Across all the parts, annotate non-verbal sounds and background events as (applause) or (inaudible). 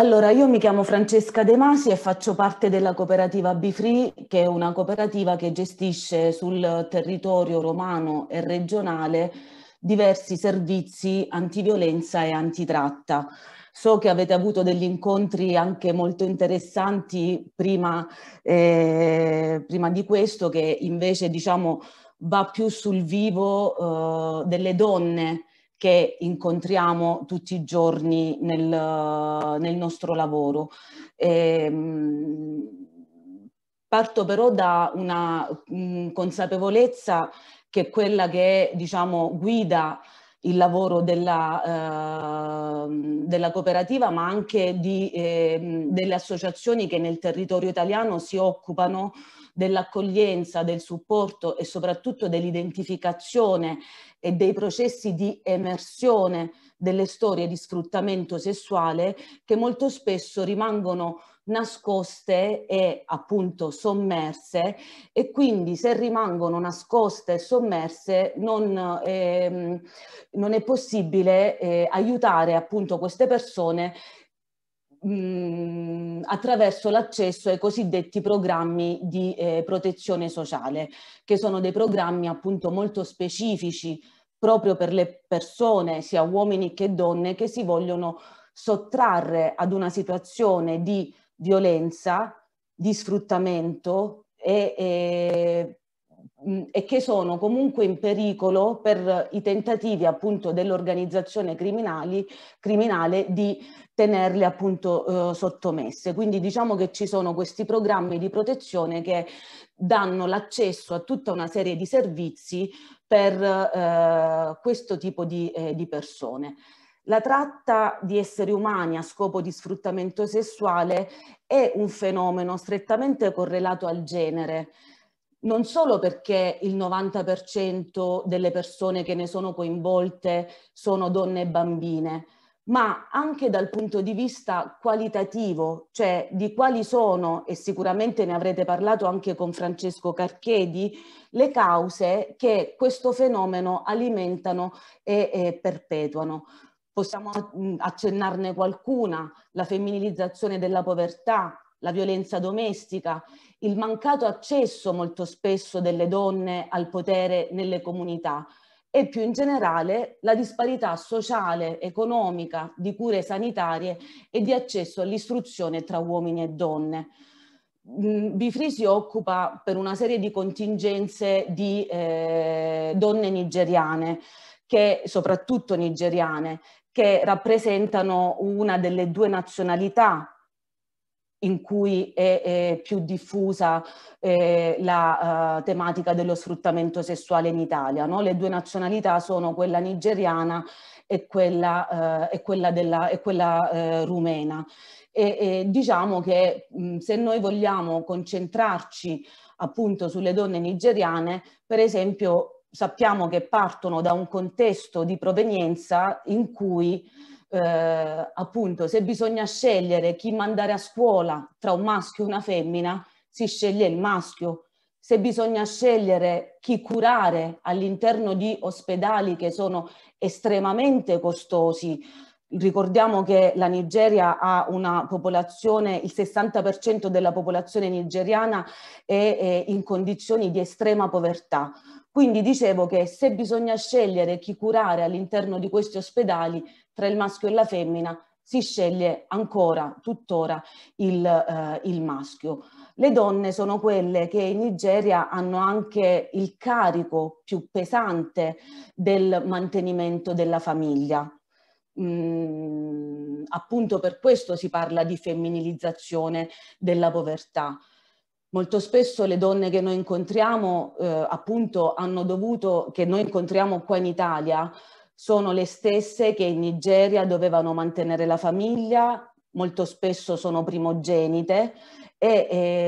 Allora, io mi chiamo Francesca De Masi e faccio parte della cooperativa Bifree, che è una cooperativa che gestisce sul territorio romano e regionale diversi servizi antiviolenza e antitratta. So che avete avuto degli incontri anche molto interessanti prima, eh, prima di questo, che invece diciamo, va più sul vivo eh, delle donne che incontriamo tutti i giorni nel, nel nostro lavoro. E, ehm, parto però da una mh, mm, consapevolezza che è quella che diciamo, guida il lavoro della, eh, della, cooperativa, ma anche di, eh, delle associazioni che nel territorio italiano si occupano dell'accoglienza, del supporto e soprattutto dell'identificazione e dei processi di emersione delle storie di sfruttamento sessuale che molto spesso rimangono nascoste e appunto sommerse e quindi se rimangono nascoste e sommerse non, ehm, non è possibile eh, aiutare appunto queste persone mh, mhmm, attraverso l'accesso ai cosiddetti programmi di eh, protezione sociale, che sono dei programmi appunto molto specifici proprio per le persone, sia uomini che donne, che si vogliono sottrarre ad una situazione di violenza, di sfruttamento e, e eh, e che sono comunque in pericolo per i tentativi appunto dell'organizzazione criminale di tenerle appunto eh, sottomesse. Quindi diciamo che ci sono questi programmi di protezione che danno l'accesso a tutta una serie di servizi per eh, questo tipo di, eh, di persone. La tratta di esseri umani a scopo di sfruttamento sessuale è un fenomeno strettamente correlato al genere non solo perché il 90% delle persone che ne sono coinvolte sono donne e bambine, ma anche dal punto di vista qualitativo, cioè di quali sono, e sicuramente ne avrete parlato anche con Francesco Carchedi, le cause che questo fenomeno alimentano e, e perpetuano. Possiamo accennarne qualcuna, la femminilizzazione della povertà, la violenza domestica, il mancato accesso molto spesso delle donne al potere nelle comunità e più in generale la disparità sociale, economica, di cure sanitarie e di accesso all'istruzione tra uomini e donne. Mm, Bifri si occupa per una serie di contingenze di eh, donne nigeriane, che, soprattutto nigeriane, che rappresentano una delle due nazionalità in cui è, è più diffusa eh, la uh, tematica dello sfruttamento sessuale in Italia. No? Le due nazionalità sono quella nigeriana e quella, uh, e quella, della, e quella uh, rumena. E, e, diciamo che mh, mm, se noi vogliamo concentrarci appunto sulle donne nigeriane, per esempio sappiamo che partono da un contesto di provenienza in cui eh, appunto se bisogna scegliere chi mandare a scuola tra un maschio e una femmina, si sceglie il maschio. Se bisogna scegliere chi curare all'interno di ospedali che sono estremamente costosi, Ricordiamo che la Nigeria ha una popolazione, il 60% della popolazione nigeriana è, è, in condizioni di estrema povertà. Quindi dicevo che se bisogna scegliere chi curare all'interno di questi ospedali, tra il maschio e la femmina si sceglie ancora tuttora il, eh, il, maschio. Le donne sono quelle che in Nigeria hanno anche il carico più pesante del mantenimento della famiglia. Mm, appunto per questo si parla di femminilizzazione della povertà. Molto spesso le donne che noi incontriamo, eh, appunto, hanno dovuto, che noi incontriamo qua in Italia, sono le stesse che in Nigeria dovevano mantenere la famiglia, molto spesso sono primogenite e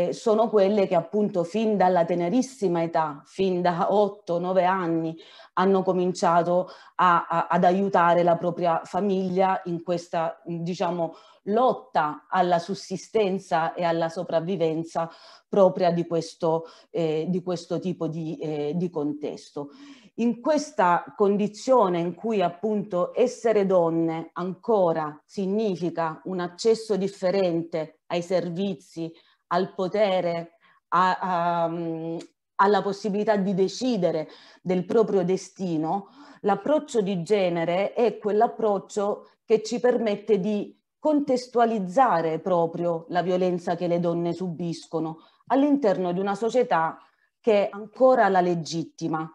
eh, sono quelle che appunto fin dalla tenerissima età, fin da 8-9 anni, hanno cominciato a, a, ad aiutare la propria famiglia in questa, diciamo, lotta alla sussistenza e alla sopravvivenza propria di questo, eh, di questo tipo di, eh, di contesto in questa condizione in cui appunto essere donne ancora significa un accesso differente ai servizi, al potere, a, a, mm, alla possibilità di decidere del proprio destino, l'approccio di genere è quell'approccio che ci permette di contestualizzare proprio la violenza che le donne subiscono all'interno di una società che ancora la legittima,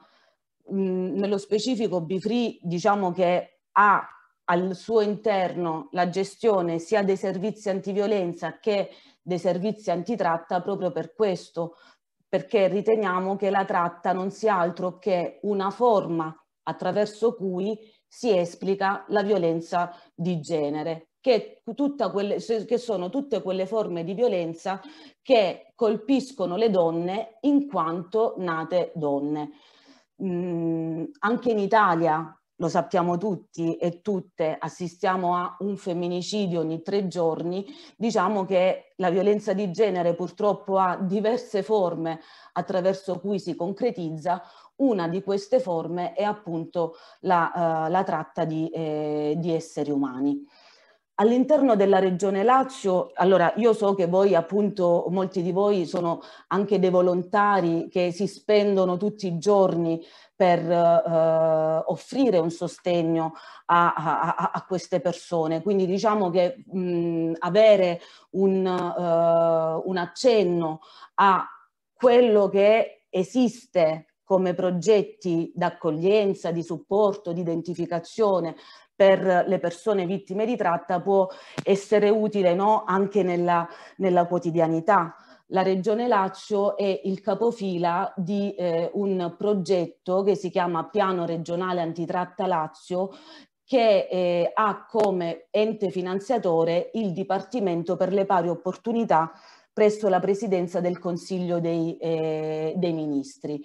nello specifico Bifree diciamo che ha al suo interno la gestione sia dei servizi antiviolenza che dei servizi antitratta proprio per questo, perché riteniamo che la tratta non sia altro che una forma attraverso cui si esplica la violenza di genere, che, quelle, che, sono tutte quelle forme di violenza che colpiscono le donne in quanto nate donne mh, anche in Italia, lo sappiamo tutti e tutte, assistiamo a un femminicidio ogni tre giorni, diciamo che la violenza di genere purtroppo ha diverse forme attraverso cui si concretizza. Una di queste forme è appunto la, uh, la tratta di, eh, di esseri umani. All'interno della regione Lazio, allora io so che voi appunto, molti di voi sono anche dei volontari che si spendono tutti i giorni per eh, offrire un sostegno a, a, a, queste persone. Quindi diciamo che mh, avere un, uh, un accenno a quello che esiste come progetti d'accoglienza, di supporto, di identificazione per le persone vittime di tratta può essere utile no? anche nella, nella quotidianità la Regione Lazio è il capofila di eh, un progetto che si chiama Piano Regionale Antitratta Lazio che eh, ha come ente finanziatore il Dipartimento per le pari opportunità presso la Presidenza del Consiglio dei, eh, dei Ministri.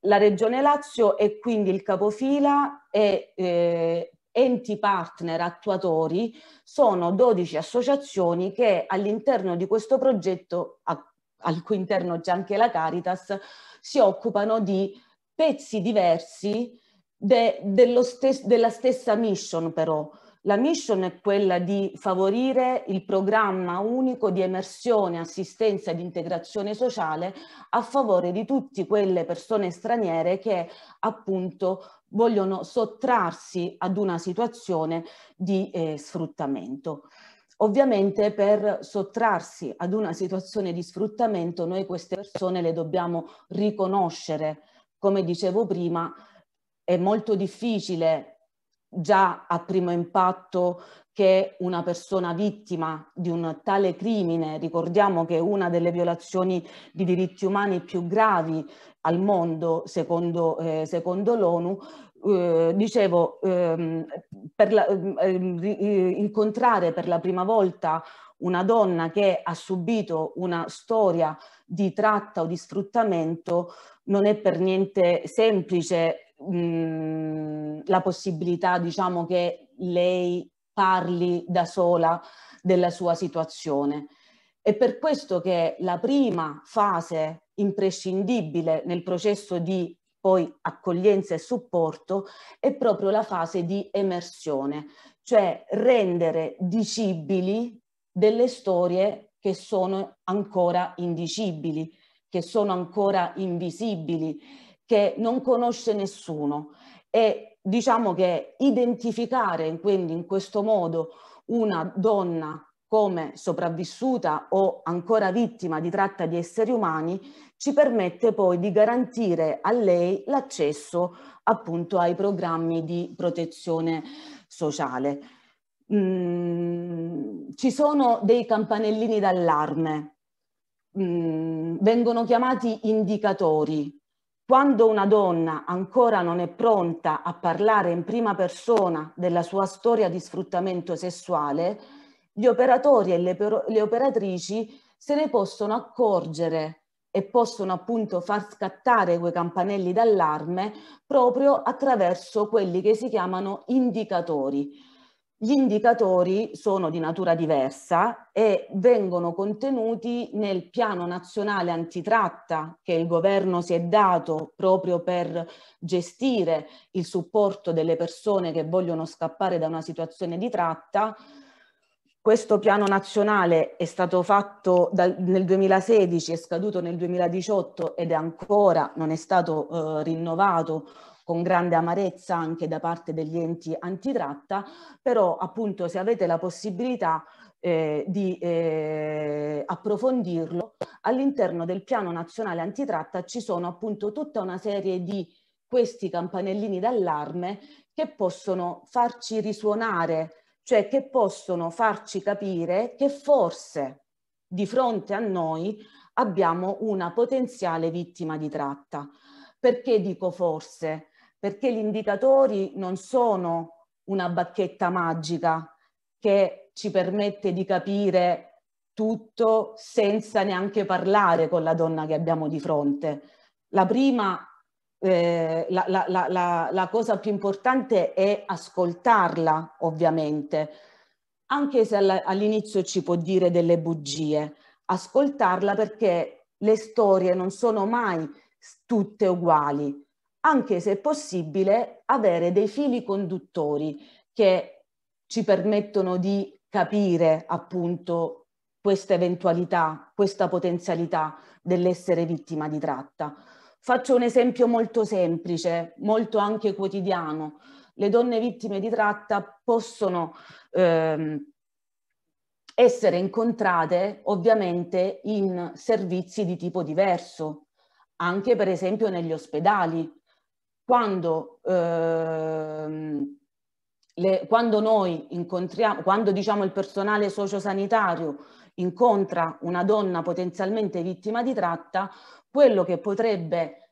La Regione Lazio è quindi il capofila e eh, enti partner attuatori sono 12 associazioni che all'interno di questo progetto, a, al cui interno c'è anche la Caritas, si occupano di pezzi diversi de, stes, della stessa mission però. La mission è quella di favorire il programma unico di emersione, assistenza ed integrazione sociale a favore di tutte quelle persone straniere che appunto vogliono sottrarsi ad una situazione di eh, sfruttamento. Ovviamente per sottrarsi ad una situazione di sfruttamento noi queste persone le dobbiamo riconoscere. Come dicevo prima, è molto difficile già a primo impatto che una persona vittima di un tale crimine, ricordiamo che è una delle violazioni di diritti umani più gravi al mondo, secondo, eh, secondo l'ONU, eh, dicevo, ehm, per la, ehm, ehm incontrare per la prima volta una donna che ha subito una storia di tratta o di sfruttamento non è per niente semplice mh, mm, la possibilità diciamo che lei parli da sola della sua situazione. È per questo che la prima fase imprescindibile nel processo di poi accoglienza e supporto è proprio la fase di emersione, cioè rendere dicibili delle storie che sono ancora indicibili, che sono ancora invisibili, che non conosce nessuno e diciamo che identificare quindi in questo modo una donna come sopravvissuta o ancora vittima di tratta di esseri umani ci permette poi di garantire a lei l'accesso appunto ai programmi di protezione sociale. Mm, ci sono dei campanellini d'allarme, mm, vengono chiamati indicatori, quando una donna ancora non è pronta a parlare in prima persona della sua storia di sfruttamento sessuale, gli operatori e le, le operatrici se ne possono accorgere e possono appunto far scattare quei campanelli d'allarme proprio attraverso quelli che si chiamano indicatori, gli indicatori sono di natura diversa e vengono contenuti nel piano nazionale antitratta che il governo si è dato proprio per gestire il supporto delle persone che vogliono scappare da una situazione di tratta. Questo piano nazionale è stato fatto dal, nel 2016, è scaduto nel 2018 ed è ancora non è stato eh, rinnovato con grande amarezza anche da parte degli enti antitratta, però appunto se avete la possibilità eh, di eh, approfondirlo, all'interno del piano nazionale antitratta ci sono appunto tutta una serie di questi campanellini d'allarme che possono farci risuonare, cioè che possono farci capire che forse di fronte a noi abbiamo una potenziale vittima di tratta. Perché dico forse? perché gli indicatori non sono una bacchetta magica che ci permette di capire tutto senza neanche parlare con la donna che abbiamo di fronte. La prima, eh, la, la, la, la cosa più importante è ascoltarla, ovviamente, anche se all'inizio ci può dire delle bugie, ascoltarla perché le storie non sono mai tutte uguali, anche se è possibile avere dei fili conduttori che ci permettono di capire appunto questa eventualità, questa potenzialità dell'essere vittima di tratta. Faccio un esempio molto semplice, molto anche quotidiano. Le donne vittime di tratta possono ehm, essere incontrate ovviamente in servizi di tipo diverso, anche per esempio negli ospedali quando, ehm, le, quando noi incontriamo, quando diciamo il personale sociosanitario incontra una donna potenzialmente vittima di tratta, quello che potrebbe,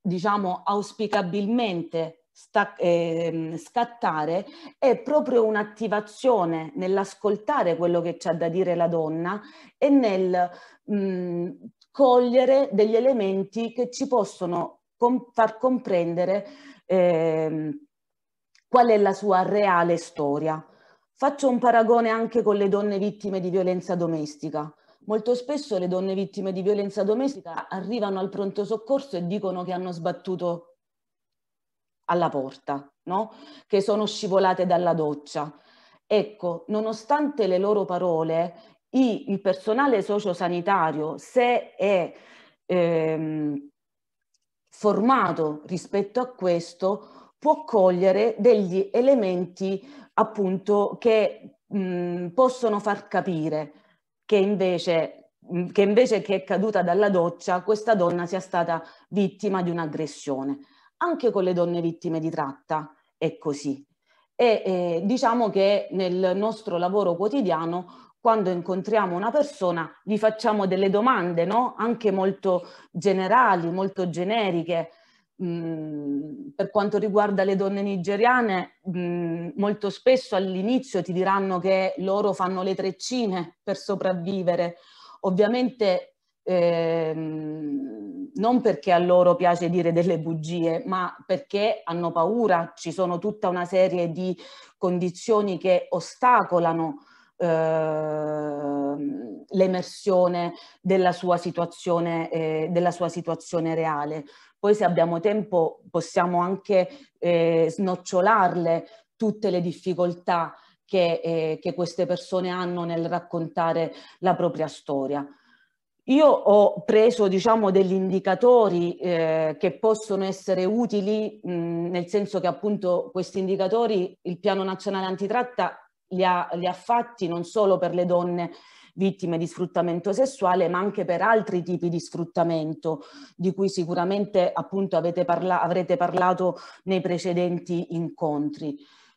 diciamo, auspicabilmente sta, eh, scattare è proprio un'attivazione nell'ascoltare quello che c'ha da dire la donna e nel mh, mm, cogliere degli elementi che ci possono com far comprendere eh, qual è la sua reale storia. Faccio un paragone anche con le donne vittime di violenza domestica. Molto spesso le donne vittime di violenza domestica arrivano al pronto soccorso e dicono che hanno sbattuto alla porta, no? che sono scivolate dalla doccia. Ecco, nonostante le loro parole, il personale sociosanitario, se è ehm, formato rispetto a questo può cogliere degli elementi appunto che mh, mm, possono far capire che invece, mm, che invece che è caduta dalla doccia questa donna sia stata vittima di un'aggressione. Anche con le donne vittime di tratta è così. E eh, diciamo che nel nostro lavoro quotidiano quando incontriamo una persona gli facciamo delle domande, no? anche molto generali, molto generiche. Mm, per quanto riguarda le donne nigeriane, mm, molto spesso all'inizio ti diranno che loro fanno le treccine per sopravvivere. Ovviamente eh, non perché a loro piace dire delle bugie, ma perché hanno paura, ci sono tutta una serie di condizioni che ostacolano eh, l'emersione della sua situazione, eh, della sua situazione reale. Poi se abbiamo tempo possiamo anche eh, snocciolarle tutte le difficoltà che, eh, che queste persone hanno nel raccontare la propria storia. Io ho preso diciamo, degli indicatori eh, che possono essere utili, mh, nel senso che appunto questi indicatori il Piano Nazionale Antitratta li ha, li ha fatti non solo per le donne vittime di sfruttamento sessuale, ma anche per altri tipi di sfruttamento, di cui sicuramente appunto parla avrete parlato nei precedenti incontri.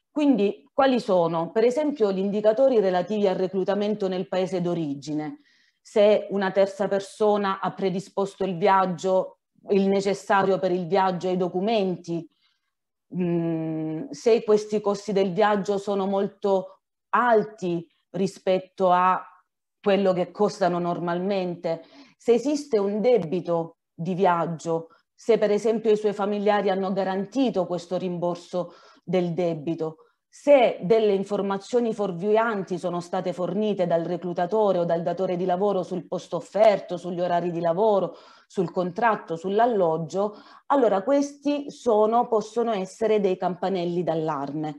Quindi quali sono? Per esempio gli indicatori relativi al reclutamento nel paese d'origine, se una terza persona ha predisposto il viaggio, il necessario per il viaggio e i documenti, mh, mm, se questi costi del viaggio sono molto alti rispetto a quello che costano normalmente, se esiste un debito di viaggio, se per esempio i suoi familiari hanno garantito questo rimborso del debito, se delle informazioni fuorvianti sono state fornite dal reclutatore o dal datore di lavoro sul posto offerto, sugli orari di lavoro, sul contratto, sull'alloggio, allora questi sono, possono essere dei campanelli d'allarme.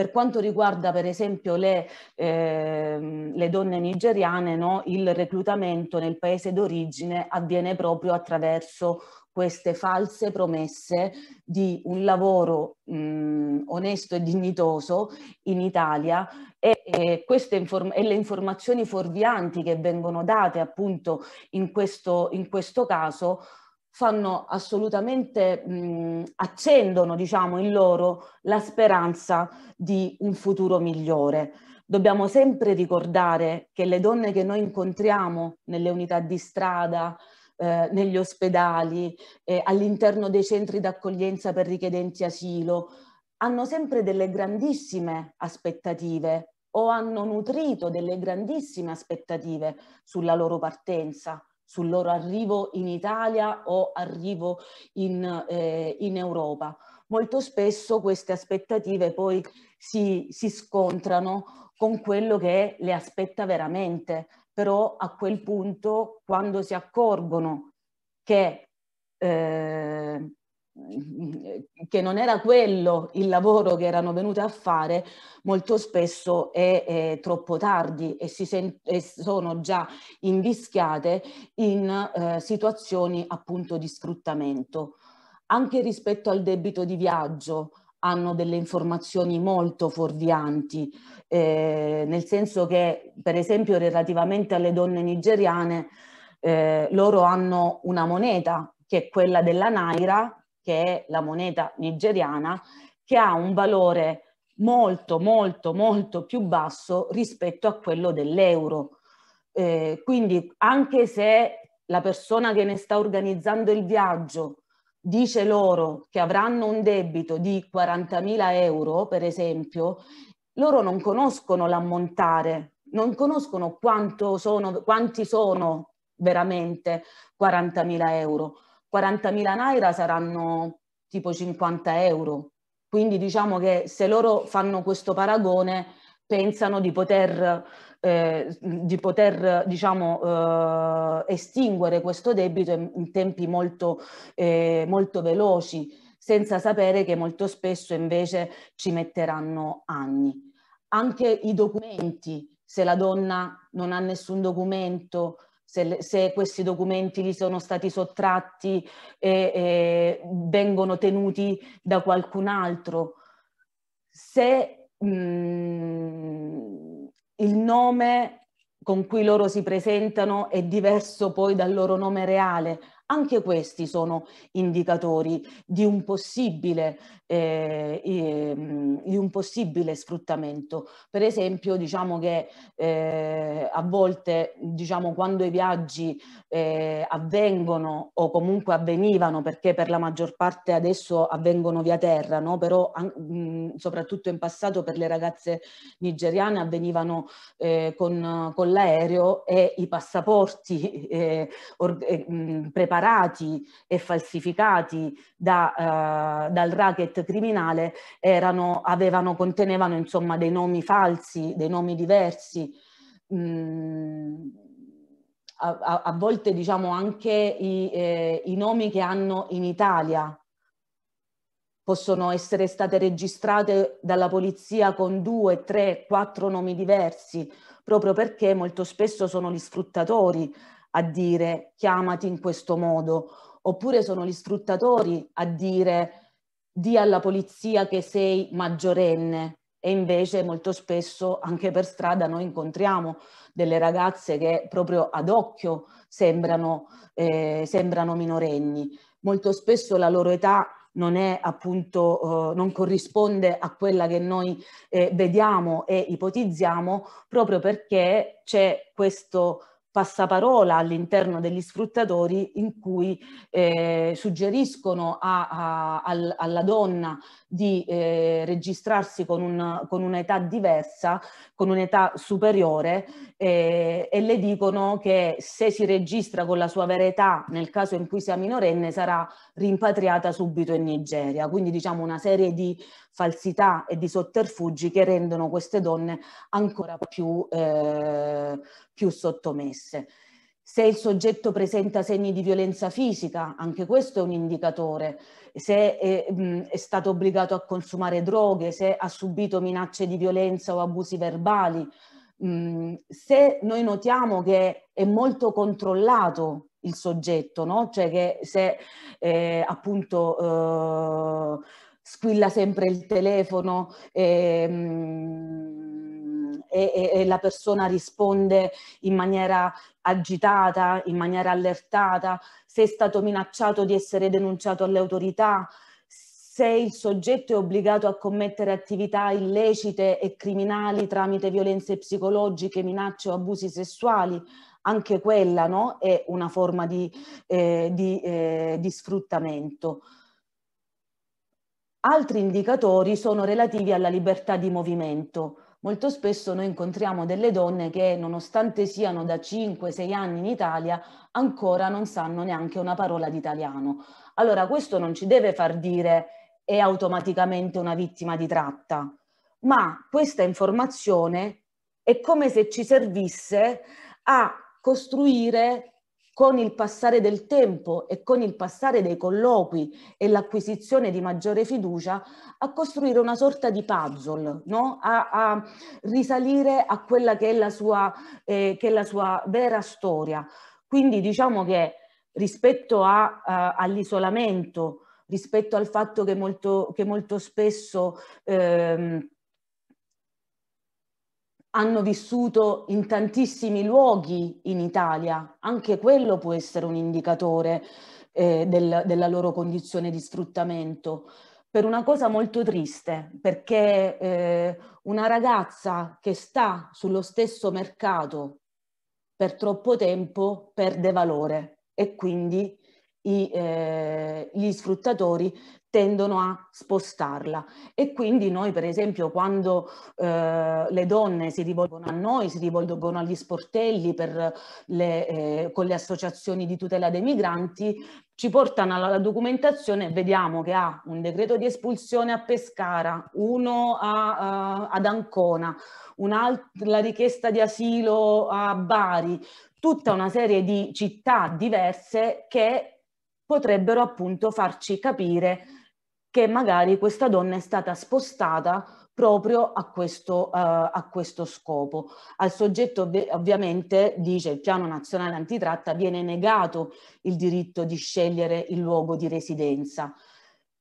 Per quanto riguarda per esempio le, eh, le donne nigeriane, no? il reclutamento nel paese d'origine avviene proprio attraverso queste false promesse di un lavoro mh, onesto e dignitoso in Italia e, e, inform- e, le informazioni fuorvianti che vengono date appunto in questo, in questo caso fanno assolutamente, mh, accendono diciamo, in loro la speranza di un futuro migliore. Dobbiamo sempre ricordare che le donne che noi incontriamo nelle unità di strada, eh, negli ospedali, eh, all'interno dei centri d'accoglienza per richiedenti asilo, hanno sempre delle grandissime aspettative o hanno nutrito delle grandissime aspettative sulla loro partenza sul loro arrivo in Italia o arrivo in, eh, in Europa. Molto spesso queste aspettative poi si, si scontrano con quello che le aspetta veramente, però a quel punto quando si accorgono che eh, che non era quello il lavoro che erano venute a fare, molto spesso è, è troppo tardi e, si sent- e sono già invischiate in eh, situazioni appunto di sfruttamento. Anche rispetto al debito di viaggio, hanno delle informazioni molto fuorvianti, eh, nel senso che, per esempio, relativamente alle donne nigeriane, eh, loro hanno una moneta che è quella della Naira, che è la moneta nigeriana, che ha un valore molto, molto, molto più basso rispetto a quello dell'euro. Eh, quindi anche se la persona che ne sta organizzando il viaggio dice loro che avranno un debito di 40.000 euro, per esempio, loro non conoscono l'ammontare, non conoscono sono, quanti sono veramente 40.000 euro. 40.000 naira saranno tipo 50 euro. Quindi diciamo che se loro fanno questo paragone pensano di poter, eh, di poter diciamo, eh, estinguere questo debito in tempi molto, eh, molto veloci, senza sapere che molto spesso invece ci metteranno anni. Anche i documenti, se la donna non ha nessun documento, se, se, questi documenti gli sono stati sottratti e, e vengono tenuti da qualcun altro, se mh, mm, il nome con cui loro si presentano è diverso poi dal loro nome reale, anche questi sono indicatori di un possibile, eh, ehm, di un possibile sfruttamento. Per esempio, diciamo che eh, a volte, diciamo, quando i viaggi eh, avvengono o comunque avvenivano, perché per la maggior parte adesso avvengono via terra, no? però mh, soprattutto in passato per le ragazze nigeriane avvenivano eh, con, con l'aereo e i passaporti (laughs) eh, eh, preparati preparati e falsificati da, eh, dal racket criminale erano, avevano, contenevano insomma dei nomi falsi, dei nomi diversi. Mm, a, a, a, volte diciamo anche i, eh, i nomi che hanno in Italia possono essere state registrate dalla polizia con due, tre, quattro nomi diversi, proprio perché molto spesso sono gli sfruttatori a dire chiamati in questo modo, oppure sono gli sfruttatori a dire di alla polizia che sei maggiorenne e invece molto spesso anche per strada noi incontriamo delle ragazze che proprio ad occhio sembrano, eh, sembrano minorenni. Molto spesso la loro età non è appunto, eh, non corrisponde a quella che noi eh, vediamo e ipotizziamo proprio perché c'è questo passaparola all'interno degli sfruttatori in cui eh, suggeriscono a, a, a, alla donna di eh, registrarsi con, un, con un'età diversa, con un'età superiore eh, e le dicono che se si registra con la sua vera età, nel caso in cui sia minorenne, sarà rimpatriata subito in Nigeria. Quindi diciamo una serie di falsità e di sotterfugi che rendono queste donne ancora più, eh, più sottomesse. Se il soggetto presenta segni di violenza fisica, anche questo è un indicatore. Se è, mh, mm, è, stato obbligato a consumare droghe, se ha subito minacce di violenza o abusi verbali, mh, mm, se noi notiamo che è molto controllato il soggetto, no? cioè che se eh, appunto eh, squilla sempre il telefono, eh, mh, e, e, e la persona risponde in maniera agitata, in maniera allertata, se è stato minacciato di essere denunciato alle autorità, se il soggetto è obbligato a commettere attività illecite e criminali tramite violenze psicologiche, minacce o abusi sessuali, anche quella no, è una forma di, eh, di, eh, di sfruttamento. Altri indicatori sono relativi alla libertà di movimento molto spesso noi incontriamo delle donne che nonostante siano da 5-6 anni in Italia ancora non sanno neanche una parola di italiano. Allora questo non ci deve far dire è automaticamente una vittima di tratta, ma questa informazione è come se ci servisse a costruire con il passare del tempo e con il passare dei colloqui e l'acquisizione di maggiore fiducia, a costruire una sorta di puzzle, no? a, a, risalire a quella che è, sua, eh, che è, la sua, vera storia. Quindi diciamo che rispetto a, all'isolamento, rispetto al fatto che molto, che molto spesso... Ehm, hanno vissuto in tantissimi luoghi in Italia, anche quello può essere un indicatore eh, del, della loro condizione di sfruttamento. Per una cosa molto triste, perché eh, una ragazza che sta sullo stesso mercato per troppo tempo perde valore e quindi i, eh, gli sfruttatori tendono a spostarla e quindi noi per esempio quando eh, le donne si rivolgono a noi, si rivolgono agli sportelli le, eh, con le associazioni di tutela dei migranti, ci portano alla documentazione e vediamo che ha un decreto di espulsione a Pescara, uno a, a, eh, ad Ancona, la richiesta di asilo a Bari, tutta una serie di città diverse che potrebbero appunto farci capire che magari questa donna è stata spostata proprio a questo, uh, a questo scopo. Al soggetto ovviamente, dice il piano nazionale antitratta, viene negato il diritto di scegliere il luogo di residenza.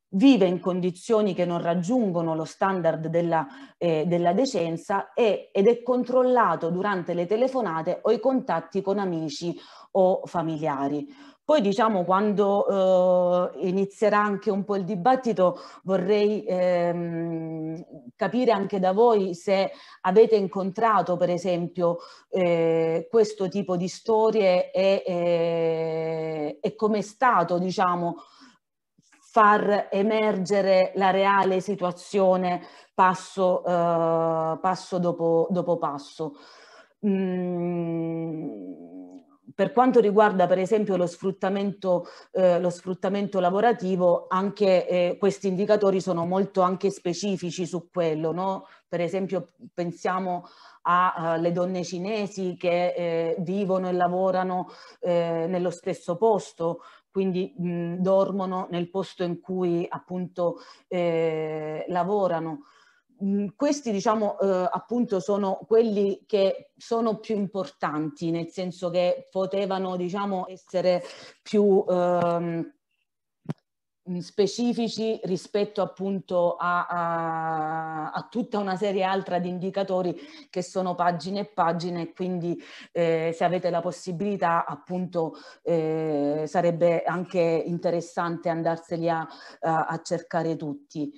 Vive in condizioni che non raggiungono lo standard della, eh, della decenza e, ed è controllato durante le telefonate o i contatti con amici o familiari. Poi diciamo quando eh, inizierà anche un po' il dibattito vorrei ehm, capire anche da voi se avete incontrato per esempio eh, questo tipo di storie e, e, eh, e com'è stato diciamo far emergere la reale situazione passo, eh, passo dopo, dopo passo. Mm per quanto riguarda per esempio lo sfruttamento, eh, lo sfruttamento lavorativo, anche eh, questi indicatori sono molto anche specifici su quello, no? per esempio pensiamo alle eh, uh, donne cinesi che eh, vivono e lavorano eh, nello stesso posto, quindi mh, dormono nel posto in cui appunto eh, lavorano. Mm, questi diciamo eh, appunto sono quelli che sono più importanti nel senso che potevano diciamo essere più ehm, mm, specifici rispetto appunto a, a, a, tutta una serie altra di indicatori che sono pagine e pagine quindi eh, se avete la possibilità appunto eh, sarebbe anche interessante andarseli a, a cercare tutti.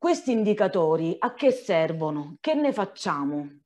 Questi indicatori a che servono? Che ne facciamo?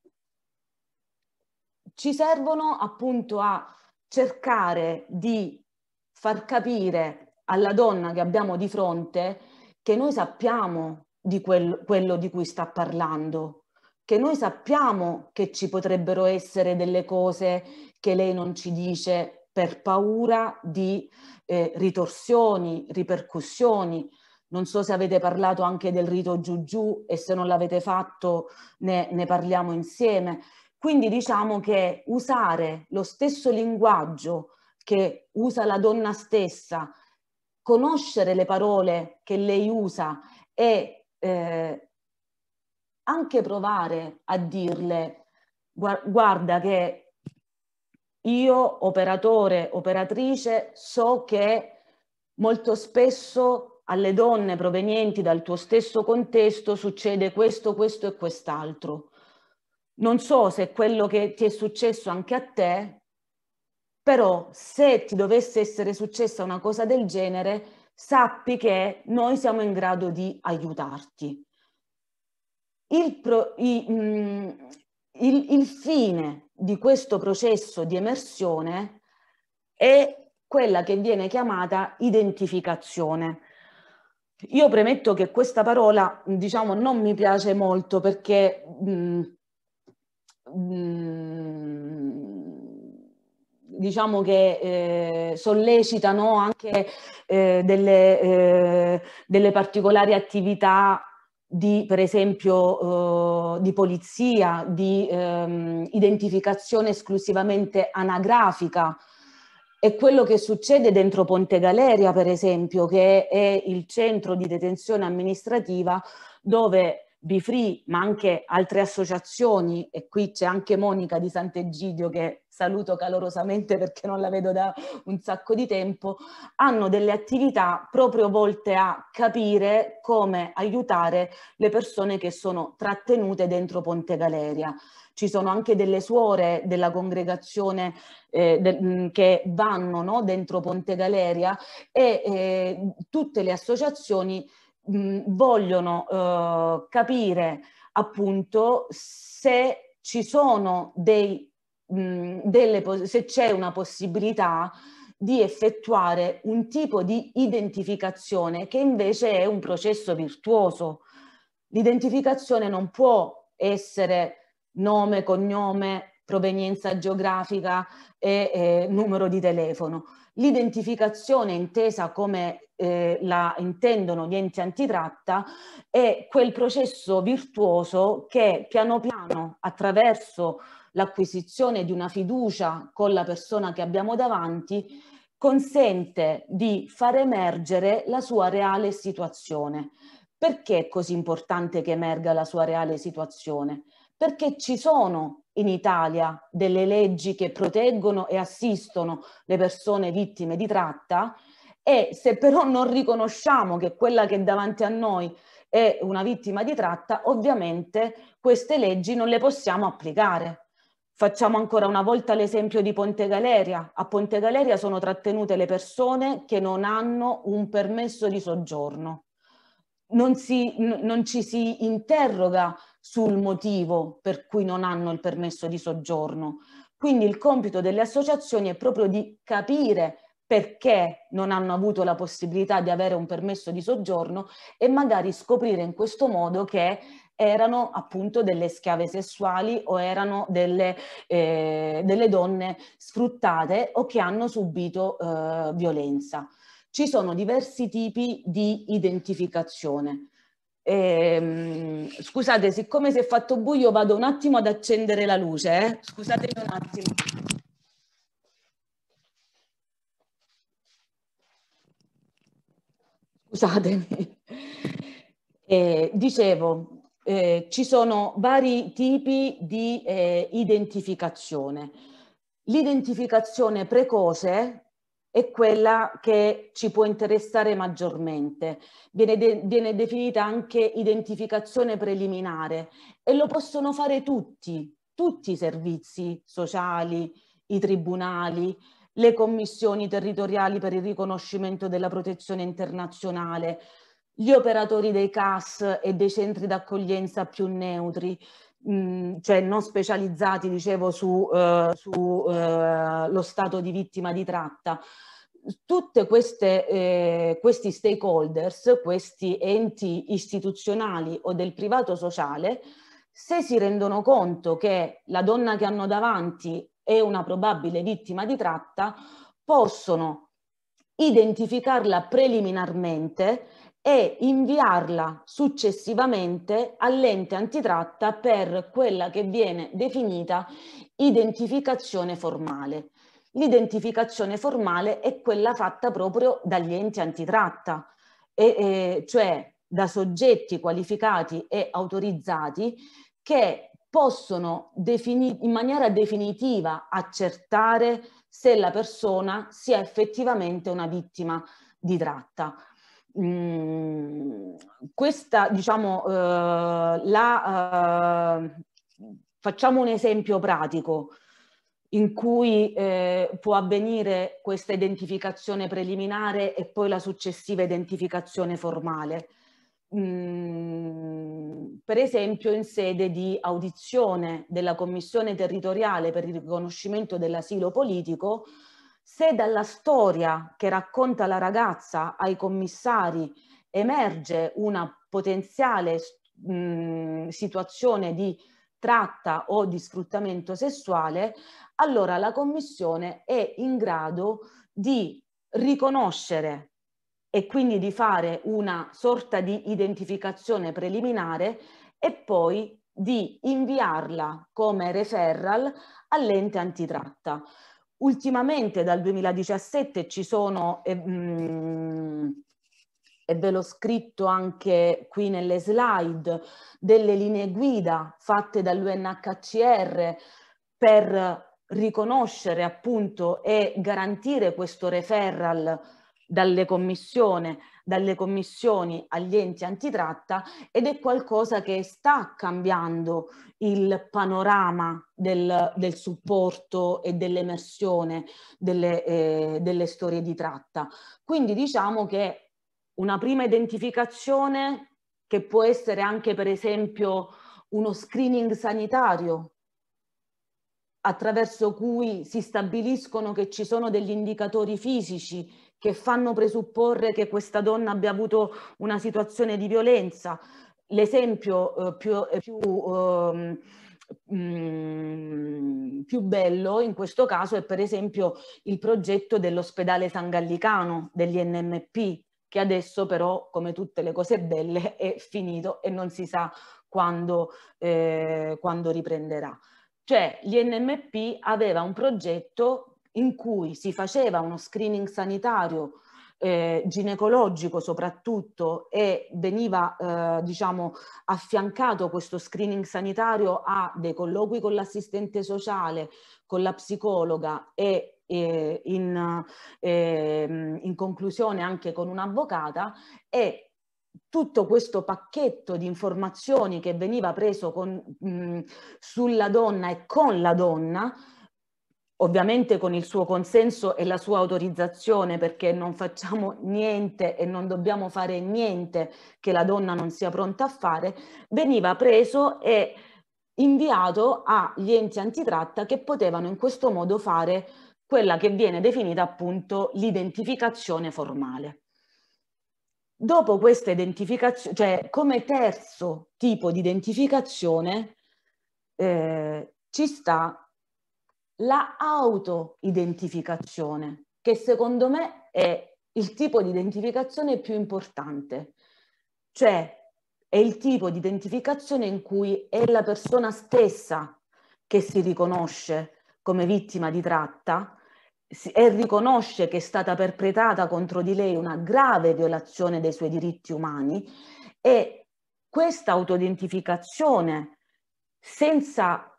Ci servono appunto a cercare di far capire alla donna che abbiamo di fronte che noi sappiamo di quel, quello di cui sta parlando, che noi sappiamo che ci potrebbero essere delle cose che lei non ci dice per paura di eh, ritorsioni, ripercussioni, non so se avete parlato anche del rito Giugiù e se non l'avete fatto ne, ne parliamo insieme. Quindi diciamo che usare lo stesso linguaggio che usa la donna stessa, conoscere le parole che lei usa e eh, anche provare a dirle guarda che io operatore, operatrice, so che molto spesso alle donne provenienti dal tuo stesso contesto succede questo, questo e quest'altro. Non so se è quello che ti è successo anche a te, però se ti dovesse essere successa una cosa del genere, sappi che noi siamo in grado di aiutarti. Il, pro, i, mh, mm, il, il fine di questo processo di emersione è quella che viene chiamata identificazione. Io premetto che questa parola, diciamo, non mi piace molto perché mh, mm, mh, mm, diciamo che eh, sollecitano anche eh, delle, eh, delle particolari attività di, per esempio, uh, di polizia, di um, identificazione esclusivamente anagrafica è quello che succede dentro Ponte Galeria, per esempio, che è il centro di detenzione amministrativa dove Bifri, ma anche altre associazioni, e qui c'è anche Monica di Sant'Egidio che saluto calorosamente perché non la vedo da un sacco di tempo, hanno delle attività proprio volte a capire come aiutare le persone che sono trattenute dentro Ponte Galeria ci sono anche delle suore della congregazione eh, de, che vanno no, dentro Ponte Galeria e eh, tutte le associazioni mh, vogliono eh, capire appunto se ci sono dei, mh, delle, se c'è una possibilità di effettuare un tipo di identificazione che invece è un processo virtuoso. L'identificazione non può essere nome, cognome, provenienza geografica e eh, numero di telefono. L'identificazione intesa come eh, la intendono gli enti antitratta è quel processo virtuoso che piano piano attraverso l'acquisizione di una fiducia con la persona che abbiamo davanti consente di far emergere la sua reale situazione. Perché è così importante che emerga la sua reale situazione? perché ci sono in Italia delle leggi che proteggono e assistono le persone vittime di tratta e se però non riconosciamo che quella che è davanti a noi è una vittima di tratta, ovviamente queste leggi non le possiamo applicare. Facciamo ancora una volta l'esempio di Ponte Galeria. A Ponte Galeria sono trattenute le persone che non hanno un permesso di soggiorno. Non, si, non ci si interroga sul motivo per cui non hanno il permesso di soggiorno. Quindi il compito delle associazioni è proprio di capire perché non hanno avuto la possibilità di avere un permesso di soggiorno e magari scoprire in questo modo che erano appunto delle schiave sessuali o erano delle, eh, delle donne sfruttate o che hanno subito eh, violenza. Ci sono diversi tipi di identificazione. Ehm, scusate, siccome si è fatto buio vado un attimo ad accendere la luce, eh? scusatemi un attimo. Scusatemi. Eh, dicevo, eh, ci sono vari tipi di eh, identificazione. L'identificazione precoce è quella che ci può interessare maggiormente. Viene, de- viene, definita anche identificazione preliminare e lo possono fare tutti, tutti i servizi sociali, i tribunali, le commissioni territoriali per il riconoscimento della protezione internazionale, gli operatori dei CAS e dei centri d'accoglienza più neutri, mh, cioè non specializzati, dicevo, sullo eh, su, eh, stato di vittima di tratta. Tutti eh, questi stakeholders, questi enti istituzionali o del privato sociale, se si rendono conto che la donna che hanno davanti è una probabile vittima di tratta, possono identificarla preliminarmente e inviarla successivamente all'ente antitratta per quella che viene definita identificazione formale. L'identificazione formale è quella fatta proprio dagli enti antitratta, e, e, cioè da soggetti qualificati e autorizzati che possono in maniera definitiva accertare se la persona sia effettivamente una vittima di tratta mh, mhmm, questa, diciamo, eh, la, eh, facciamo un esempio pratico in cui eh, può avvenire questa identificazione preliminare e poi la successiva identificazione formale. Mm, per esempio in sede di audizione della Commissione territoriale per il riconoscimento dell'asilo politico se dalla storia che racconta la ragazza ai commissari emerge una potenziale mh, situazione di tratta o di sfruttamento sessuale, allora la Commissione è in grado di riconoscere e quindi di fare una sorta di identificazione preliminare e poi di inviarla come referral all'ente antitratta. Ultimamente dal 2017 ci sono, e, mh, mm, e ve l'ho scritto anche qui nelle slide, delle linee guida fatte dall'UNHCR per riconoscere appunto e garantire questo referral dalle, dalle commissioni agli enti antitratta ed è qualcosa che sta cambiando il panorama del, del supporto e dell'emersione delle, eh, delle storie di tratta. Quindi diciamo che una prima identificazione che può essere anche per esempio uno screening sanitario attraverso cui si stabiliscono che ci sono degli indicatori fisici che fanno presupporre che questa donna abbia avuto una situazione di violenza. L'esempio eh, più, eh, più, eh, mh, mm, più, bello in questo caso è per esempio il progetto dell'ospedale San Gallicano, dell'INMP, che adesso però, come tutte le cose belle, è finito e non si sa quando, eh, quando riprenderà. Cioè l'INMP aveva un progetto in cui si faceva uno screening sanitario eh, ginecologico soprattutto e veniva eh, diciamo affiancato questo screening sanitario a dei colloqui con l'assistente sociale, con la psicologa e eh, in, ehm, in conclusione anche con un'avvocata e tutto questo pacchetto di informazioni che veniva preso con, mh, sulla donna e con la donna ovviamente con il suo consenso e la sua autorizzazione, perché non facciamo niente e non dobbiamo fare niente che la donna non sia pronta a fare, veniva preso e inviato agli enti antitratta che potevano in questo modo fare quella che viene definita appunto l'identificazione formale. Dopo questa identificazione, cioè come terzo tipo di identificazione, eh, ci sta la auto-identificazione, che secondo me è il tipo di identificazione più importante, cioè è il tipo di identificazione in cui è la persona stessa che si riconosce come vittima di tratta e riconosce che è stata perpetrata contro di lei una grave violazione dei suoi diritti umani e questa autoidentificazione senza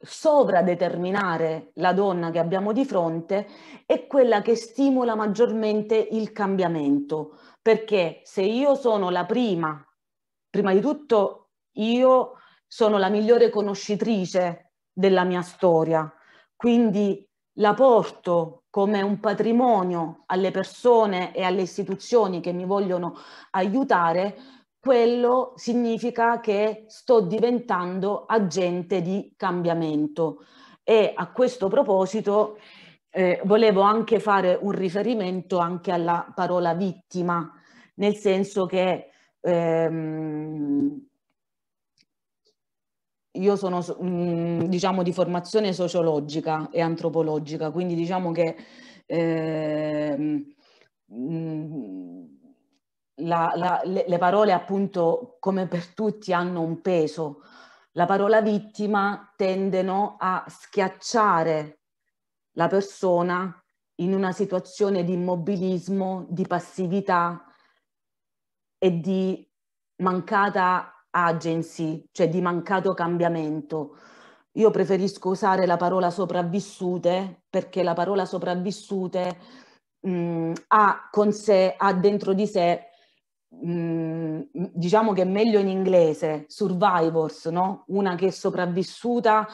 sovradeterminare la donna che abbiamo di fronte è quella che stimola maggiormente il cambiamento, perché se io sono la prima, prima di tutto io sono la migliore conoscitrice della mia storia, quindi la porto come un patrimonio alle persone e alle istituzioni che mi vogliono aiutare, quello significa che sto diventando agente di cambiamento. E a questo proposito eh, volevo anche fare un riferimento anche alla parola vittima, nel senso che ehm, io sono mm, diciamo di formazione sociologica e antropologica, quindi diciamo che ehm, mm, la, la, le, le, parole appunto come per tutti hanno un peso. La parola vittima tendono a schiacciare la persona in una situazione di immobilismo, di passività e di mancata agency, cioè di mancato cambiamento. Io preferisco usare la parola sopravvissute perché la parola sopravvissute mh, ha con sé, ha dentro di sé Mm, diciamo che è meglio in inglese, survivors, no? una che è sopravvissuta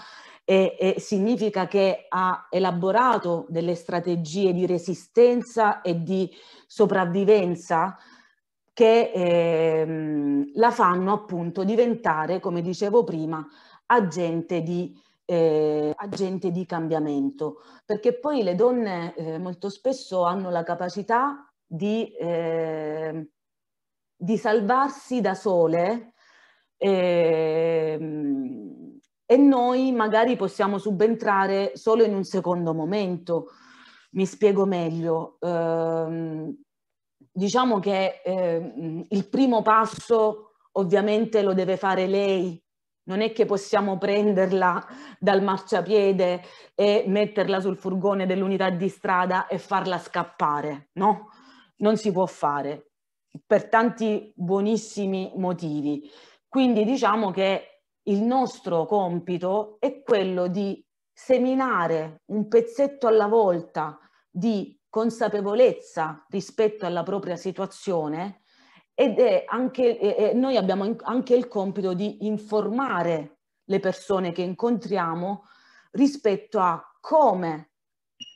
e, e, significa che ha elaborato delle strategie di resistenza e di sopravvivenza che eh, la fanno appunto diventare, come dicevo prima, agente di, eh, agente di cambiamento, perché poi le donne eh, molto spesso hanno la capacità di ehm, di salvarsi da sole eh, e noi magari possiamo subentrare solo in un secondo momento. Mi spiego meglio. Eh, diciamo che eh, il primo passo ovviamente lo deve fare lei, non è che possiamo prenderla dal marciapiede e metterla sul furgone dell'unità di strada e farla scappare, no? Non si può fare per tanti buonissimi motivi. Quindi diciamo che il nostro compito è quello di seminare un pezzetto alla volta di consapevolezza rispetto alla propria situazione ed è anche, eh, noi abbiamo anche il compito di informare le persone che incontriamo rispetto a come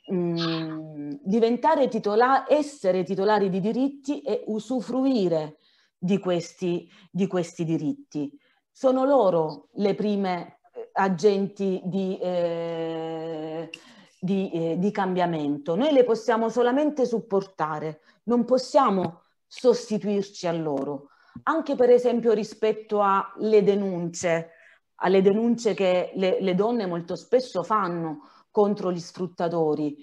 diventare titolari, essere titolari di diritti e usufruire di questi, di questi diritti. Sono loro le prime eh, agenti di, eh, di, eh, di cambiamento. Noi le possiamo solamente supportare, non possiamo sostituirci a loro. Anche per esempio rispetto alle denunce, alle denunce che le, le donne molto spesso fanno, contro gli sfruttatori.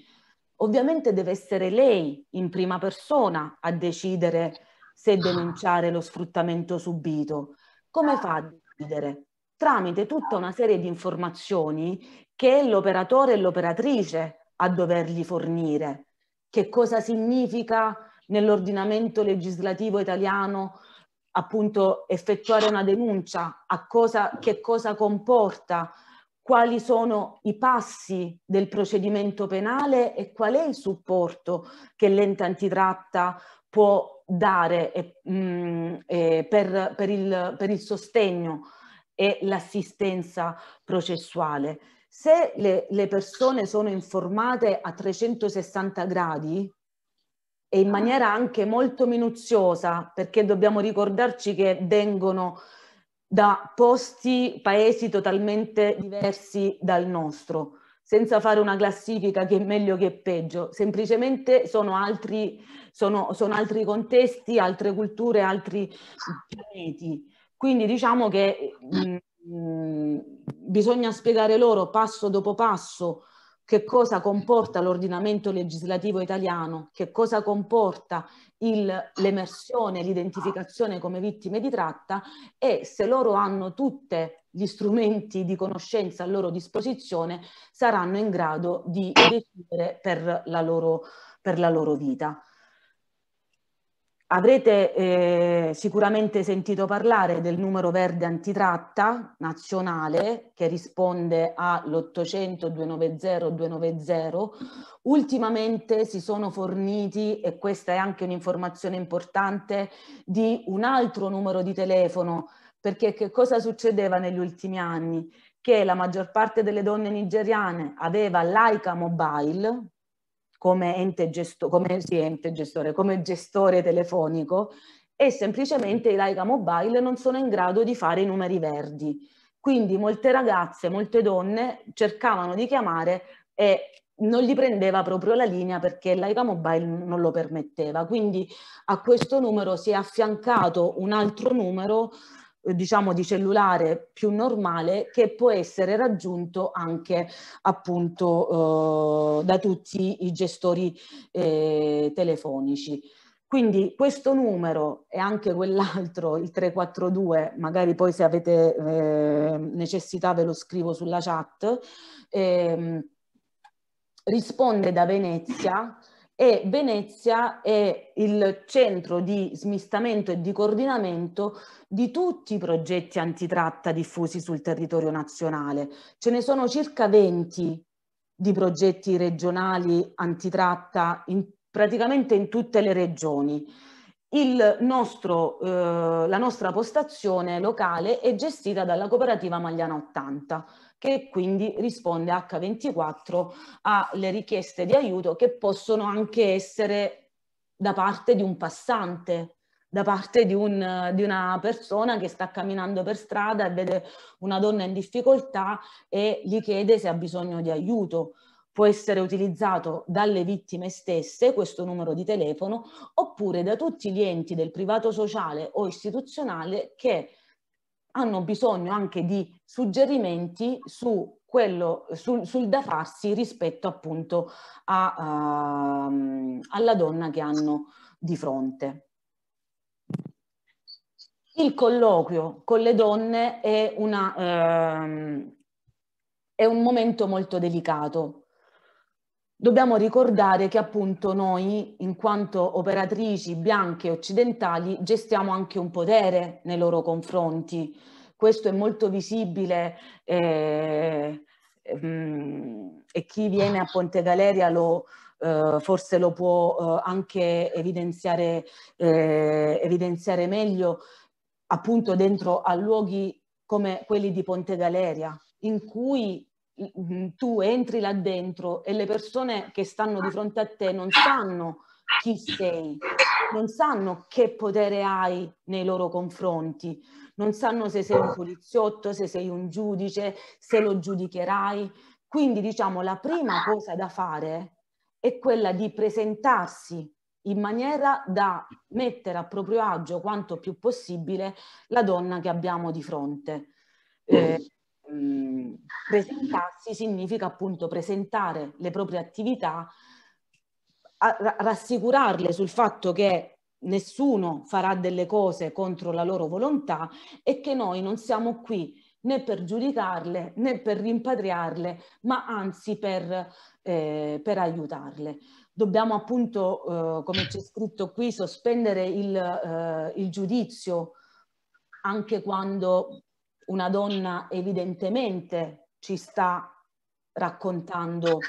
Ovviamente deve essere lei in prima persona a decidere se denunciare lo sfruttamento subito. Come fa a decidere? Tramite tutta una serie di informazioni che è l'operatore e l'operatrice a dovergli fornire. Che cosa significa nell'ordinamento legislativo italiano appunto effettuare una denuncia, a cosa, che cosa comporta quali sono i passi del procedimento penale e qual è il supporto che l'ente antitratta può dare e, mh, mm, e per, per, il, per il sostegno e l'assistenza processuale. Se le, le, persone sono informate a 360 gradi e in ah. maniera anche molto minuziosa, perché dobbiamo ricordarci che vengono da posti, paesi totalmente diversi dal nostro, senza fare una classifica che è meglio che è peggio, semplicemente sono altri, sono, sono altri contesti, altre culture, altri pianeti. Quindi diciamo che mh, mm, mm, bisogna spiegare loro passo dopo passo che cosa comporta l'ordinamento legislativo italiano, che cosa comporta l'emersione, l'identificazione come vittime di tratta e se loro hanno tutti gli strumenti di conoscenza a loro disposizione saranno in grado di decidere per la loro, per la loro vita. Avrete eh, sicuramente sentito parlare del numero verde antitratta nazionale che risponde all'800 290 290. Ultimamente si sono forniti, e questa è anche un'informazione importante, di un altro numero di telefono, perché che cosa succedeva negli ultimi anni? Che la maggior parte delle donne nigeriane aveva l'Aika mobile, come ente, gesto, come, sì, ente gestore, come gestore telefonico e semplicemente i Laika Mobile non sono in grado di fare i numeri verdi. Quindi molte ragazze, molte donne cercavano di chiamare e non gli prendeva proprio la linea perché Laika Mobile non lo permetteva. Quindi a questo numero si è affiancato un altro numero eh, diciamo di cellulare più normale che può essere raggiunto anche appunto eh, da tutti i gestori eh, telefonici. Quindi questo numero e anche quell'altro, il 342, magari poi se avete eh, necessità ve lo scrivo sulla chat, ehm, risponde da Venezia e Venezia è il centro di smistamento e di coordinamento di tutti i progetti antitratta diffusi sul territorio nazionale. Ce ne sono circa 20 di progetti regionali antitratta in, praticamente in tutte le regioni. Nostro, eh, la nostra postazione locale è gestita dalla cooperativa Magliana 80 che quindi risponde H24 alle richieste di aiuto che possono anche essere da parte di un passante, da parte di, un, di una persona che sta camminando per strada e vede una donna in difficoltà e gli chiede se ha bisogno di aiuto può essere utilizzato dalle vittime stesse, questo numero di telefono, oppure da tutti gli enti del privato sociale o istituzionale che hanno bisogno anche di suggerimenti su quello, sul, sul da farsi rispetto appunto a, uh, alla donna che hanno di fronte. Il colloquio con le donne è, una, uh, è un momento molto delicato dobbiamo ricordare che appunto noi, in quanto operatrici bianche occidentali, gestiamo anche un potere nei loro confronti. Questo è molto visibile eh, ehm, e chi viene a Ponte Galeria lo, eh, forse lo può eh, anche evidenziare, eh, evidenziare meglio appunto dentro a luoghi come quelli di Ponte Galeria, in cui Mm, tu entri là dentro e le persone che stanno di fronte a te non sanno chi sei, non sanno che potere hai nei loro confronti, non sanno se sei un poliziotto, se sei un giudice, se lo giudicherai. Quindi diciamo la prima cosa da fare è quella di presentarsi in maniera da mettere a proprio agio quanto più possibile la donna che abbiamo di fronte. Eh, presentarsi significa appunto presentare le proprie attività, a, rassicurarle sul fatto che nessuno farà delle cose contro la loro volontà e che noi non siamo qui né per giudicarle né per rimpatriarle, ma anzi per, eh, per aiutarle. Dobbiamo appunto, eh, come c'è scritto qui, sospendere il, eh, il giudizio anche quando una donna evidentemente ci sta raccontando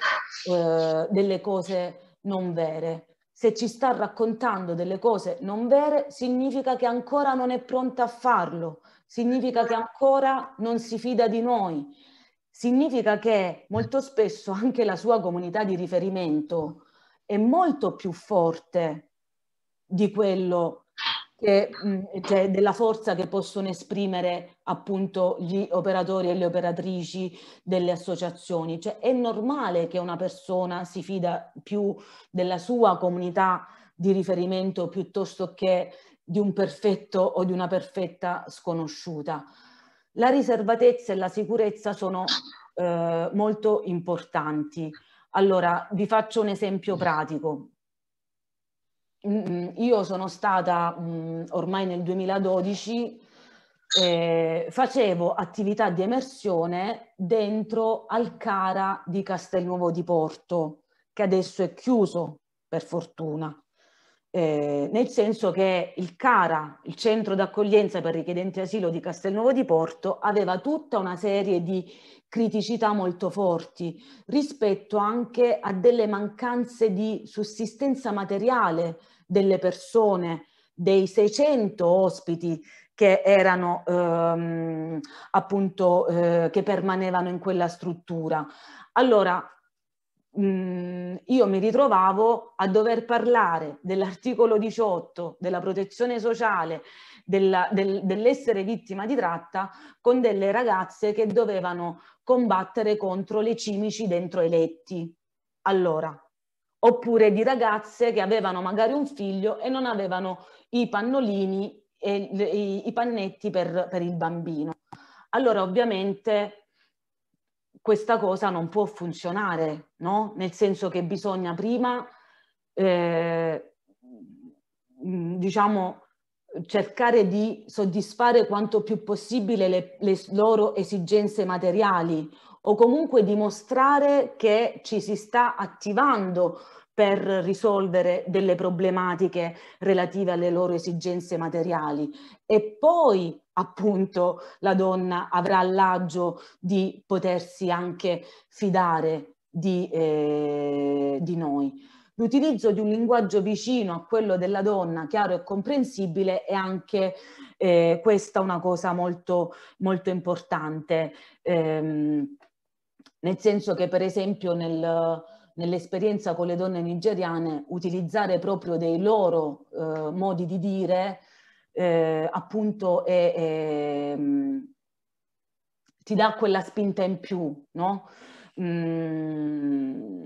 eh, delle cose non vere. Se ci sta raccontando delle cose non vere, significa che ancora non è pronta a farlo, significa che ancora non si fida di noi, significa che molto spesso anche la sua comunità di riferimento è molto più forte di quello che, mm, cioè, della forza che possono esprimere appunto gli operatori e le operatrici delle associazioni. Cioè, è normale che una persona si fida più della sua comunità di riferimento piuttosto che di un perfetto o di una perfetta sconosciuta. La riservatezza e la sicurezza sono eh, molto importanti. Allora, vi faccio un esempio pratico io sono stata mm, ormai nel 2012, eh, facevo attività di emersione dentro Alcara di Castelnuovo di Porto, che adesso è chiuso per fortuna eh, nel senso che il CARA, il centro d'accoglienza per richiedenti asilo di Castelnuovo di Porto, aveva tutta una serie di criticità molto forti rispetto anche a delle mancanze di sussistenza materiale delle persone, dei 600 ospiti che erano ehm, appunto eh, che permanevano in quella struttura. Allora, mh, mm, io mi ritrovavo a dover parlare dell'articolo 18 della protezione sociale, della, del, dell'essere vittima di tratta con delle ragazze che dovevano combattere contro le cimici dentro i letti. Allora, oppure di ragazze che avevano magari un figlio e non avevano i pannolini e i, i pannetti per, per il bambino. Allora ovviamente questa cosa non può funzionare, no? Nel senso che bisogna prima, eh, mm, diciamo, cercare di soddisfare quanto più possibile le, le loro esigenze materiali o comunque dimostrare che ci si sta attivando per risolvere delle problematiche relative alle loro esigenze materiali e poi appunto la donna avrà l'agio di potersi anche fidare di, eh, di noi. L'utilizzo di un linguaggio vicino a quello della donna, chiaro e comprensibile, è anche eh, questa una cosa molto, molto importante, ehm, nel senso che per esempio nel, nell'esperienza con le donne nigeriane, utilizzare proprio dei loro eh, modi di dire, eh, appunto, è, è, mm, ti dà quella spinta in più, no? Mm,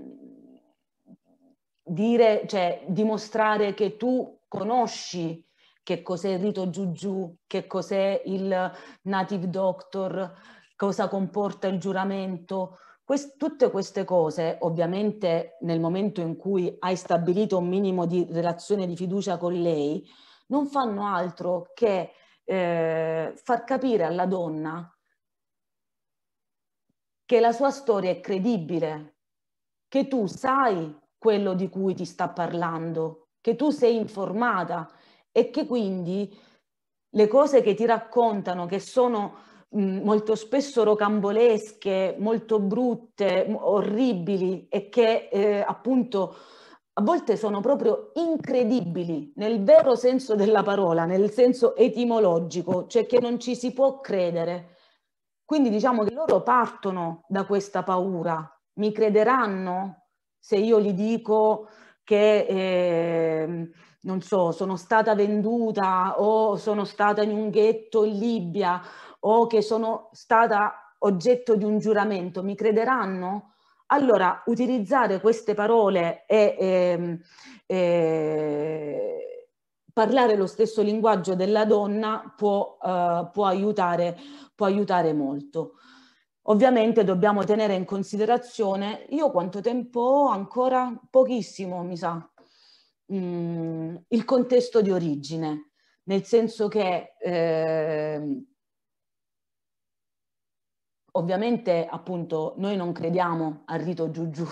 dire, cioè, dimostrare che tu conosci che cos'è il rito giugiù, che cos'è il native doctor, cosa comporta il giuramento, Quest tutte queste cose, ovviamente nel momento in cui hai stabilito un minimo di relazione di fiducia con lei, non fanno altro che eh, far capire alla donna che la sua storia è credibile, che tu sai quello di cui ti sta parlando, che tu sei informata e che quindi le cose che ti raccontano, che sono molto spesso rocambolesche, molto brutte, orribili e che eh, appunto a volte sono proprio incredibili nel vero senso della parola, nel senso etimologico, cioè che non ci si può credere. Quindi diciamo che loro partono da questa paura, mi crederanno se io gli dico che... Eh, non so, sono stata venduta o sono stata in un ghetto in Libia o che sono stata oggetto di un giuramento, mi crederanno? Allora, utilizzare queste parole e, eh, e parlare lo stesso linguaggio della donna può, eh, può, aiutare, può, aiutare, molto. Ovviamente dobbiamo tenere in considerazione, io quanto tempo ho ancora? Pochissimo, mi sa, mm, il contesto di origine, nel senso che eh, Ovviamente, appunto, noi non crediamo al rito giugiù,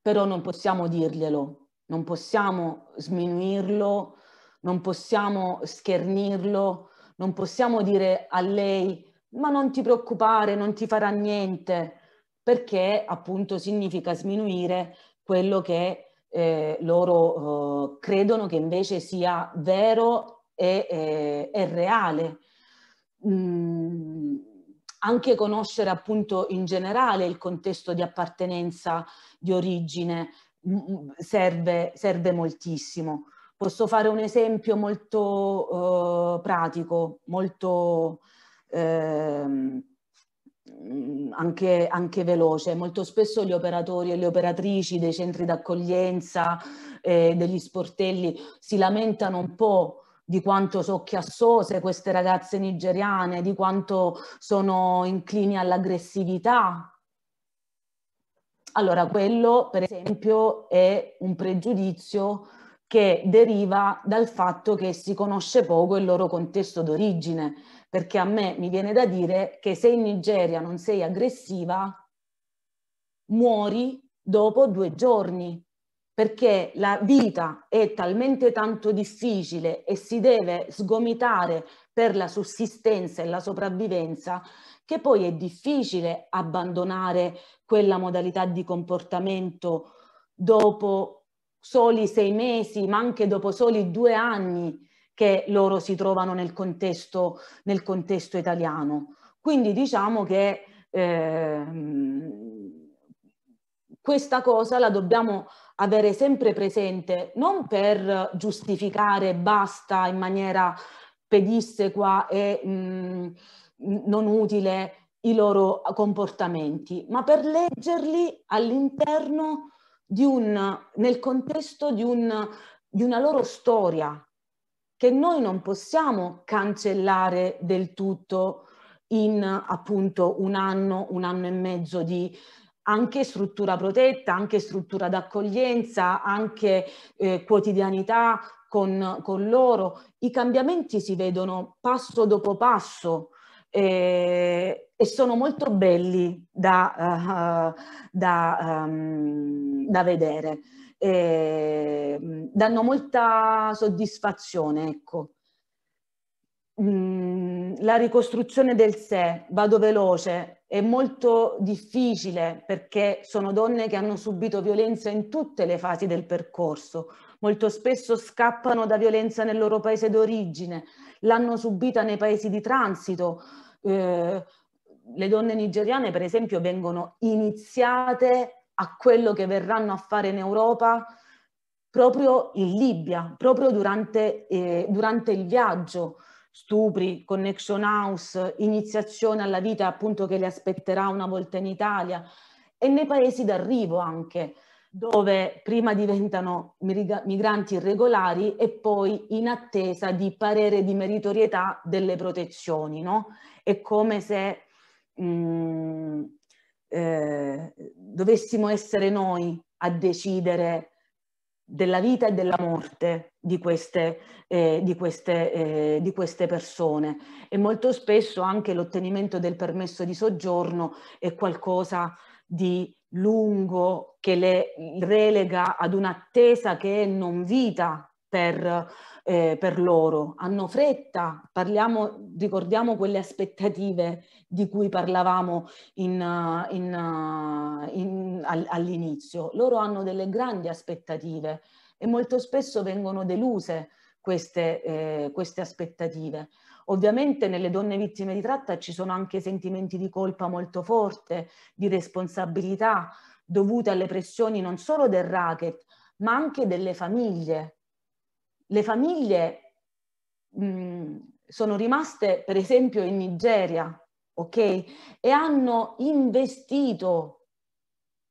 però non possiamo dirglielo, non possiamo sminuirlo, non possiamo schernirlo, non possiamo dire a lei ma non ti preoccupare, non ti farà niente, perché appunto significa sminuire quello che eh, loro eh, credono che invece sia vero e, e, eh, e reale. Mm anche conoscere appunto in generale il contesto di appartenenza, di origine, mm, mm, serve, serve moltissimo. Posso fare un esempio molto eh, pratico, molto eh, anche, anche, veloce. Molto spesso gli operatori e le operatrici dei centri d'accoglienza, eh, degli sportelli si lamentano un po' di quanto sono chiassose queste ragazze nigeriane, di quanto sono inclini all'aggressività. Allora, quello, per esempio, è un pregiudizio che deriva dal fatto che si conosce poco il loro contesto d'origine, perché a me mi viene da dire che se in Nigeria non sei aggressiva, muori dopo due giorni, perché la vita è talmente tanto difficile e si deve sgomitare per la sussistenza e la sopravvivenza che poi è difficile abbandonare quella modalità di comportamento dopo soli sei mesi, ma anche dopo soli due anni che loro si trovano nel contesto, nel contesto italiano. Quindi diciamo che eh, questa cosa la dobbiamo avere sempre presente, non per giustificare basta in maniera pedissequa e mh, mm, non utile i loro comportamenti, ma per leggerli all'interno di un, nel contesto di, un, di una loro storia che noi non possiamo cancellare del tutto in appunto un anno, un anno e mezzo di, anche struttura protetta, anche struttura d'accoglienza, anche eh, quotidianità con, con, loro. I cambiamenti si vedono passo dopo passo eh, e sono molto belli da, uh, da, um, da vedere. Eh, danno molta soddisfazione, ecco la ricostruzione del sé, vado veloce, è molto difficile perché sono donne che hanno subito violenza in tutte le fasi del percorso, molto spesso scappano da violenza nel loro paese d'origine, l'hanno subita nei paesi di transito. Eh, le donne nigeriane, per esempio, vengono iniziate a quello che verranno a fare in Europa proprio in Libia, proprio durante, eh, durante il viaggio stupri, connection house, iniziazione alla vita appunto che le aspetterà una volta in Italia e nei paesi d'arrivo anche dove prima diventano migranti irregolari e poi in attesa di parere di meritorietà delle protezioni, no? È come se mh, mm, eh, dovessimo essere noi a decidere della vita e della morte di queste, eh, di, queste, eh, di queste, persone e molto spesso anche l'ottenimento del permesso di soggiorno è qualcosa di lungo che le relega ad un'attesa che è non vita per eh, per loro, hanno fretta, parliamo, ricordiamo quelle aspettative di cui parlavamo in, eh, in, eh, in, all'inizio, loro hanno delle grandi aspettative e molto spesso vengono deluse queste, eh, queste aspettative. Ovviamente nelle donne vittime di tratta ci sono anche sentimenti di colpa molto forte, di responsabilità dovute alle pressioni non solo del racket, ma anche delle famiglie, le famiglie mh, mm, sono rimaste, per esempio, in Nigeria, ok? E hanno investito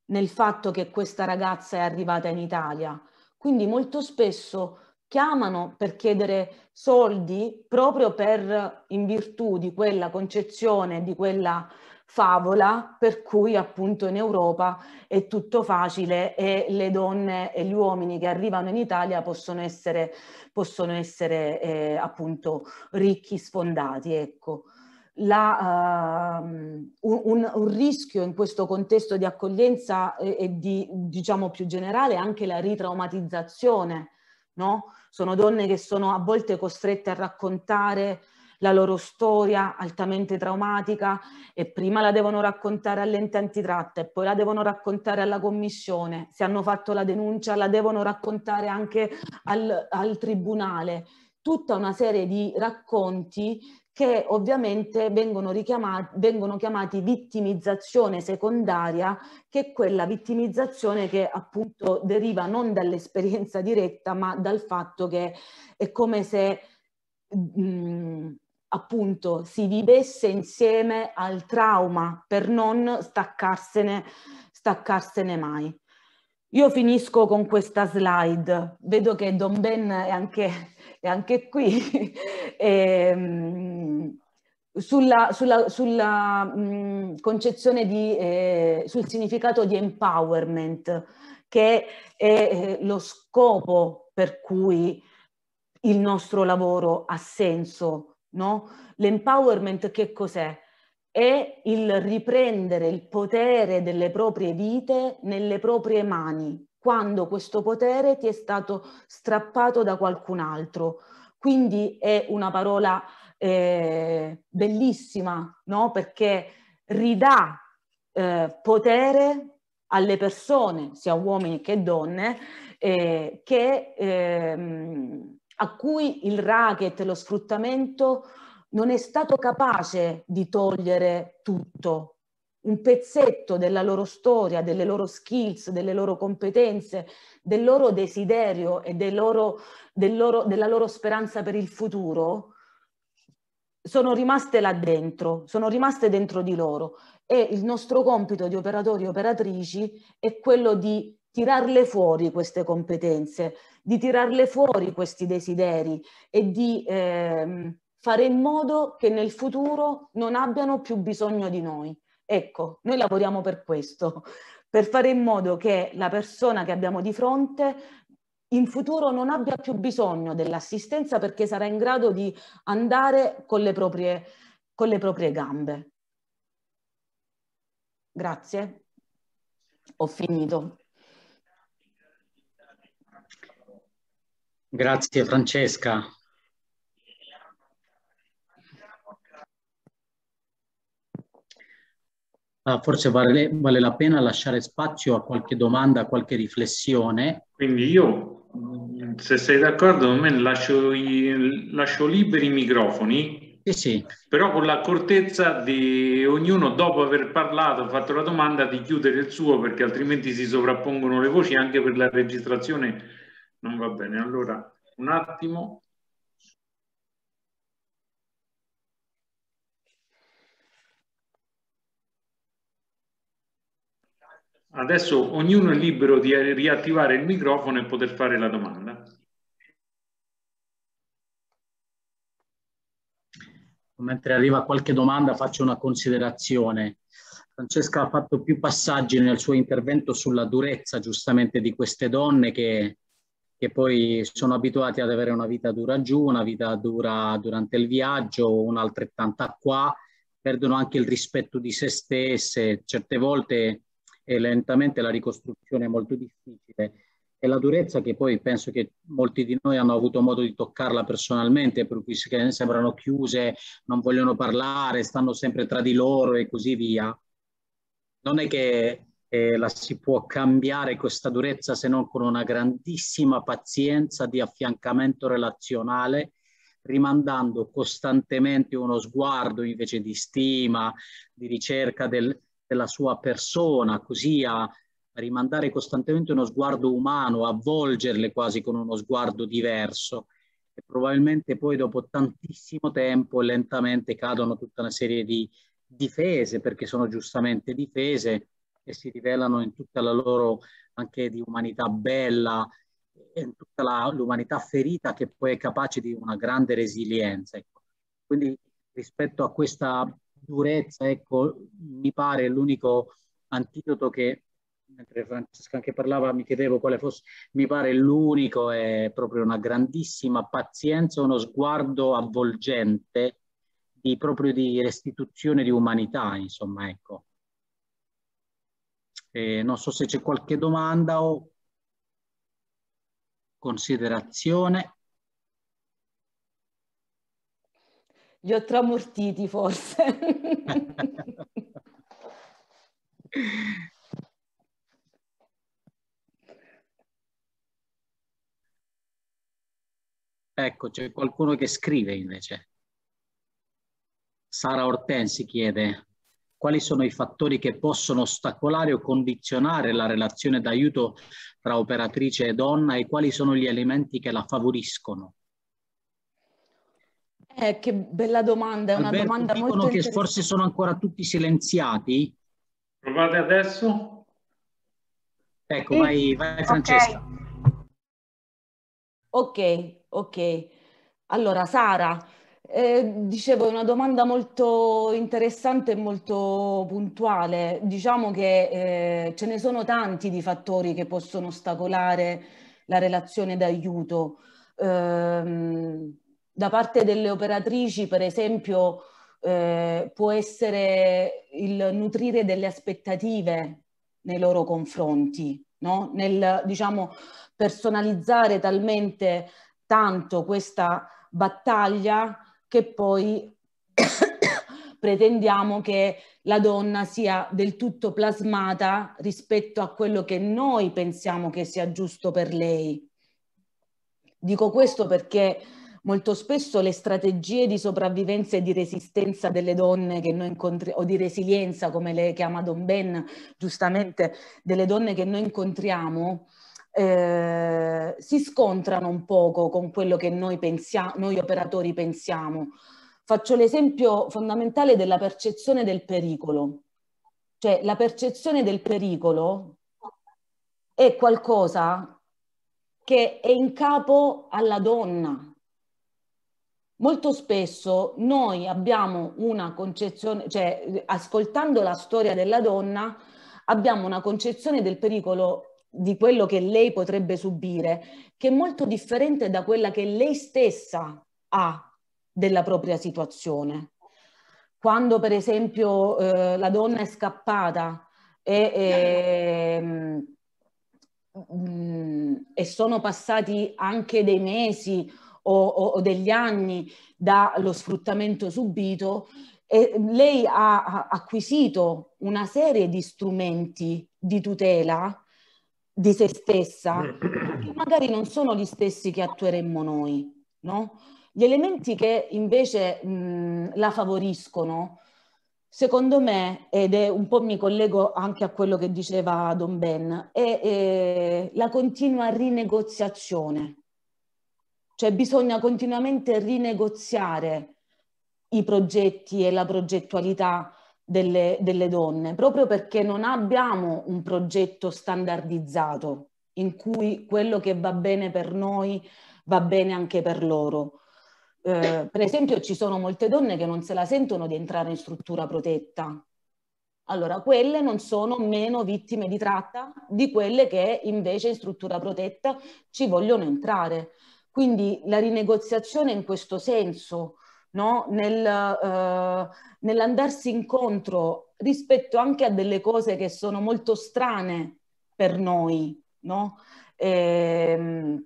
nel fatto che questa ragazza è arrivata in Italia. Quindi molto spesso chiamano per chiedere soldi proprio per, in virtù di quella concezione, di quella favola per cui appunto in Europa è tutto facile e le donne e gli uomini che arrivano in Italia possono essere, possono essere eh, appunto ricchi, sfondati. Ecco. La, uh, un, un, rischio in questo contesto di accoglienza e, e di, diciamo più generale è anche la ritraumatizzazione. No? Sono donne che sono a volte costrette a raccontare la loro storia altamente traumatica e prima la devono raccontare all'ente antitratta e poi la devono raccontare alla commissione, se hanno fatto la denuncia la devono raccontare anche al, al tribunale, tutta una serie di racconti che ovviamente vengono, vengono, chiamati vittimizzazione secondaria, che è quella vittimizzazione che appunto deriva non dall'esperienza diretta, ma dal fatto che è come se mh, appunto si vivesse insieme al trauma per non staccarsene, staccarsene mai. Io finisco con questa slide, vedo che Don Ben è anche, è anche qui. (laughs) e, ehm, sulla, sulla, sulla mh, concezione di, eh, sul significato di empowerment, che è eh, lo scopo per cui il nostro lavoro ha senso, no? L'empowerment che cos'è? È il riprendere il potere delle proprie vite nelle proprie mani, quando questo potere ti è stato strappato da qualcun altro. Quindi è una parola eh, bellissima, no? Perché ridà eh, potere alle persone, sia uomini che donne, eh, che ehm, a cui il racket, lo sfruttamento non è stato capace di togliere tutto, un pezzetto della loro storia, delle loro skills, delle loro competenze, del loro desiderio e del loro, del loro, della loro speranza per il futuro, sono rimaste là dentro, sono rimaste dentro di loro e il nostro compito di operatori e operatrici è quello di tirarle fuori queste competenze, di tirarle fuori questi desideri e di eh, fare in modo che nel futuro non abbiano più bisogno di noi. Ecco, noi lavoriamo per questo, (laughs) per fare in modo che la persona che abbiamo di fronte in futuro non abbia più bisogno dell'assistenza perché sarà in grado di andare con le proprie, con le proprie gambe. Grazie, ho finito. Grazie Francesca. Ah, forse vale, vale, la pena lasciare spazio a qualche domanda, a qualche riflessione. Quindi io, se sei d'accordo, lascio, lascio liberi i microfoni. Sì, sì. Però con l'accortezza di ognuno, dopo aver parlato, fatto la domanda, di chiudere il suo, perché altrimenti si sovrappongono le voci anche per la registrazione non va bene. Allora, un attimo. Adesso ognuno è libero di riattivare il microfono e poter fare la domanda. Mentre arriva qualche domanda faccio una considerazione. Francesca ha fatto più passaggi nel suo intervento sulla durezza giustamente di queste donne che che poi sono abituati ad avere una vita dura giù, una vita dura durante il viaggio, un'altrettanta qua, perdono anche il rispetto di se stesse, certe volte e lentamente la ricostruzione è molto difficile e la durezza che poi penso che molti di noi hanno avuto modo di toccarla personalmente, per cui sembrano chiuse, non vogliono parlare, stanno sempre tra di loro e così via. Non è che eh, la si può cambiare questa durezza se non con una grandissima pazienza di affiancamento relazionale, rimandando costantemente uno sguardo invece di stima, di ricerca del, della sua persona, così a rimandare costantemente uno sguardo umano, a volgerle quasi con uno sguardo diverso. E probabilmente poi dopo tantissimo tempo lentamente cadono tutta una serie di difese, perché sono giustamente difese, e si rivelano in tutta la loro anche di umanità bella, in tutta la, l'umanità ferita che poi è capace di una grande resilienza. Ecco. Quindi rispetto a questa durezza, ecco, mi pare l'unico antidoto che, mentre Francesca anche parlava, mi chiedevo quale fosse, mi pare l'unico è proprio una grandissima pazienza, uno sguardo avvolgente di, proprio di restituzione di umanità, insomma, ecco. Eh, non so se c'è qualche domanda o considerazione. Li ho tramortiti forse. (laughs) Ecco, c'è qualcuno che scrive invece. Sara Ortensi chiede, quali sono i fattori che possono ostacolare o condizionare la relazione d'aiuto tra operatrice e donna e quali sono gli elementi che la favoriscono? Eh, che bella domanda, è una Alberto, domanda molto che forse sono ancora tutti silenziati. Provate adesso. Ecco, sì. vai, vai Francesca. Ok, ok. okay. Allora, Sara, eh, dicevo, è una domanda molto interessante e molto puntuale. Diciamo che eh, ce ne sono tanti di fattori che possono ostacolare la relazione d'aiuto. Eh, da parte delle operatrici, per esempio, eh, può essere il nutrire delle aspettative nei loro confronti, no? nel diciamo, personalizzare talmente tanto questa battaglia che poi (coughs) pretendiamo che la donna sia del tutto plasmata rispetto a quello che noi pensiamo che sia giusto per lei. Dico questo perché molto spesso le strategie di sopravvivenza e di resistenza delle donne che noi incontriamo, o di resilienza come le chiama Don Ben, giustamente, delle donne che noi incontriamo, eh, si scontrano un poco con quello che noi, pensiamo, noi operatori pensiamo. Faccio l'esempio fondamentale della percezione del pericolo. Cioè la percezione del pericolo è qualcosa che è in capo alla donna. Molto spesso noi abbiamo una concezione, cioè ascoltando la storia della donna, abbiamo una concezione del pericolo di quello che lei potrebbe subire, che è molto differente da quella che lei stessa ha della propria situazione. Quando per esempio eh, la donna è scappata e, e, ehm, mh, mm, e, sono passati anche dei mesi o, o, o degli anni dallo sfruttamento subito, e lei ha acquisito una serie di strumenti di tutela di se stessa, (clears throat) che magari non sono gli stessi che attueremmo noi, no? Gli elementi che invece mh, la favoriscono, secondo me, ed è un po' mi collego anche a quello che diceva Don Ben, è, è eh, la continua rinegoziazione. Cioè bisogna continuamente rinegoziare i progetti e la progettualità delle, delle donne, proprio perché non abbiamo un progetto standardizzato in cui quello che va bene per noi va bene anche per loro. Eh, per esempio ci sono molte donne che non se la sentono di entrare in struttura protetta. Allora, quelle non sono meno vittime di tratta di quelle che invece in struttura protetta ci vogliono entrare. Quindi la rinegoziazione in questo senso no? Nel, eh, nell'andarsi incontro rispetto anche a delle cose che sono molto strane per noi, no? E, ehm,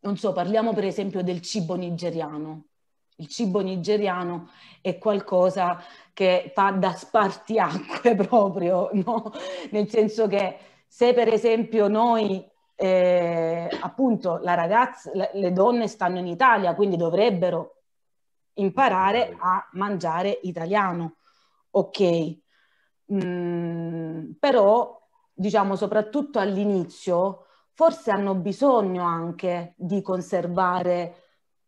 non so, parliamo per esempio del cibo nigeriano. Il cibo nigeriano è qualcosa che fa da spartiacque (laughs) proprio, no? Nel senso che se per esempio noi eh, appunto ragazza, le donne stanno in Italia, quindi dovrebbero imparare a mangiare italiano. Ok, mm, però diciamo soprattutto all'inizio forse hanno bisogno anche di conservare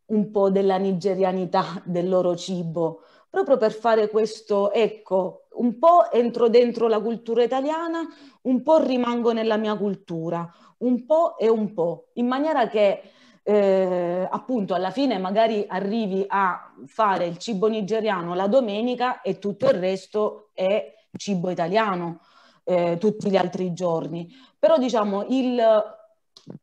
un po' della nigerianità del loro cibo, proprio per fare questo, ecco, un po' entro dentro la cultura italiana, un po' rimango nella mia cultura, un po' e un po', in maniera che eh, appunto alla fine magari arrivi a fare il cibo nigeriano la domenica e tutto il resto è cibo italiano eh, tutti gli altri giorni. Però diciamo il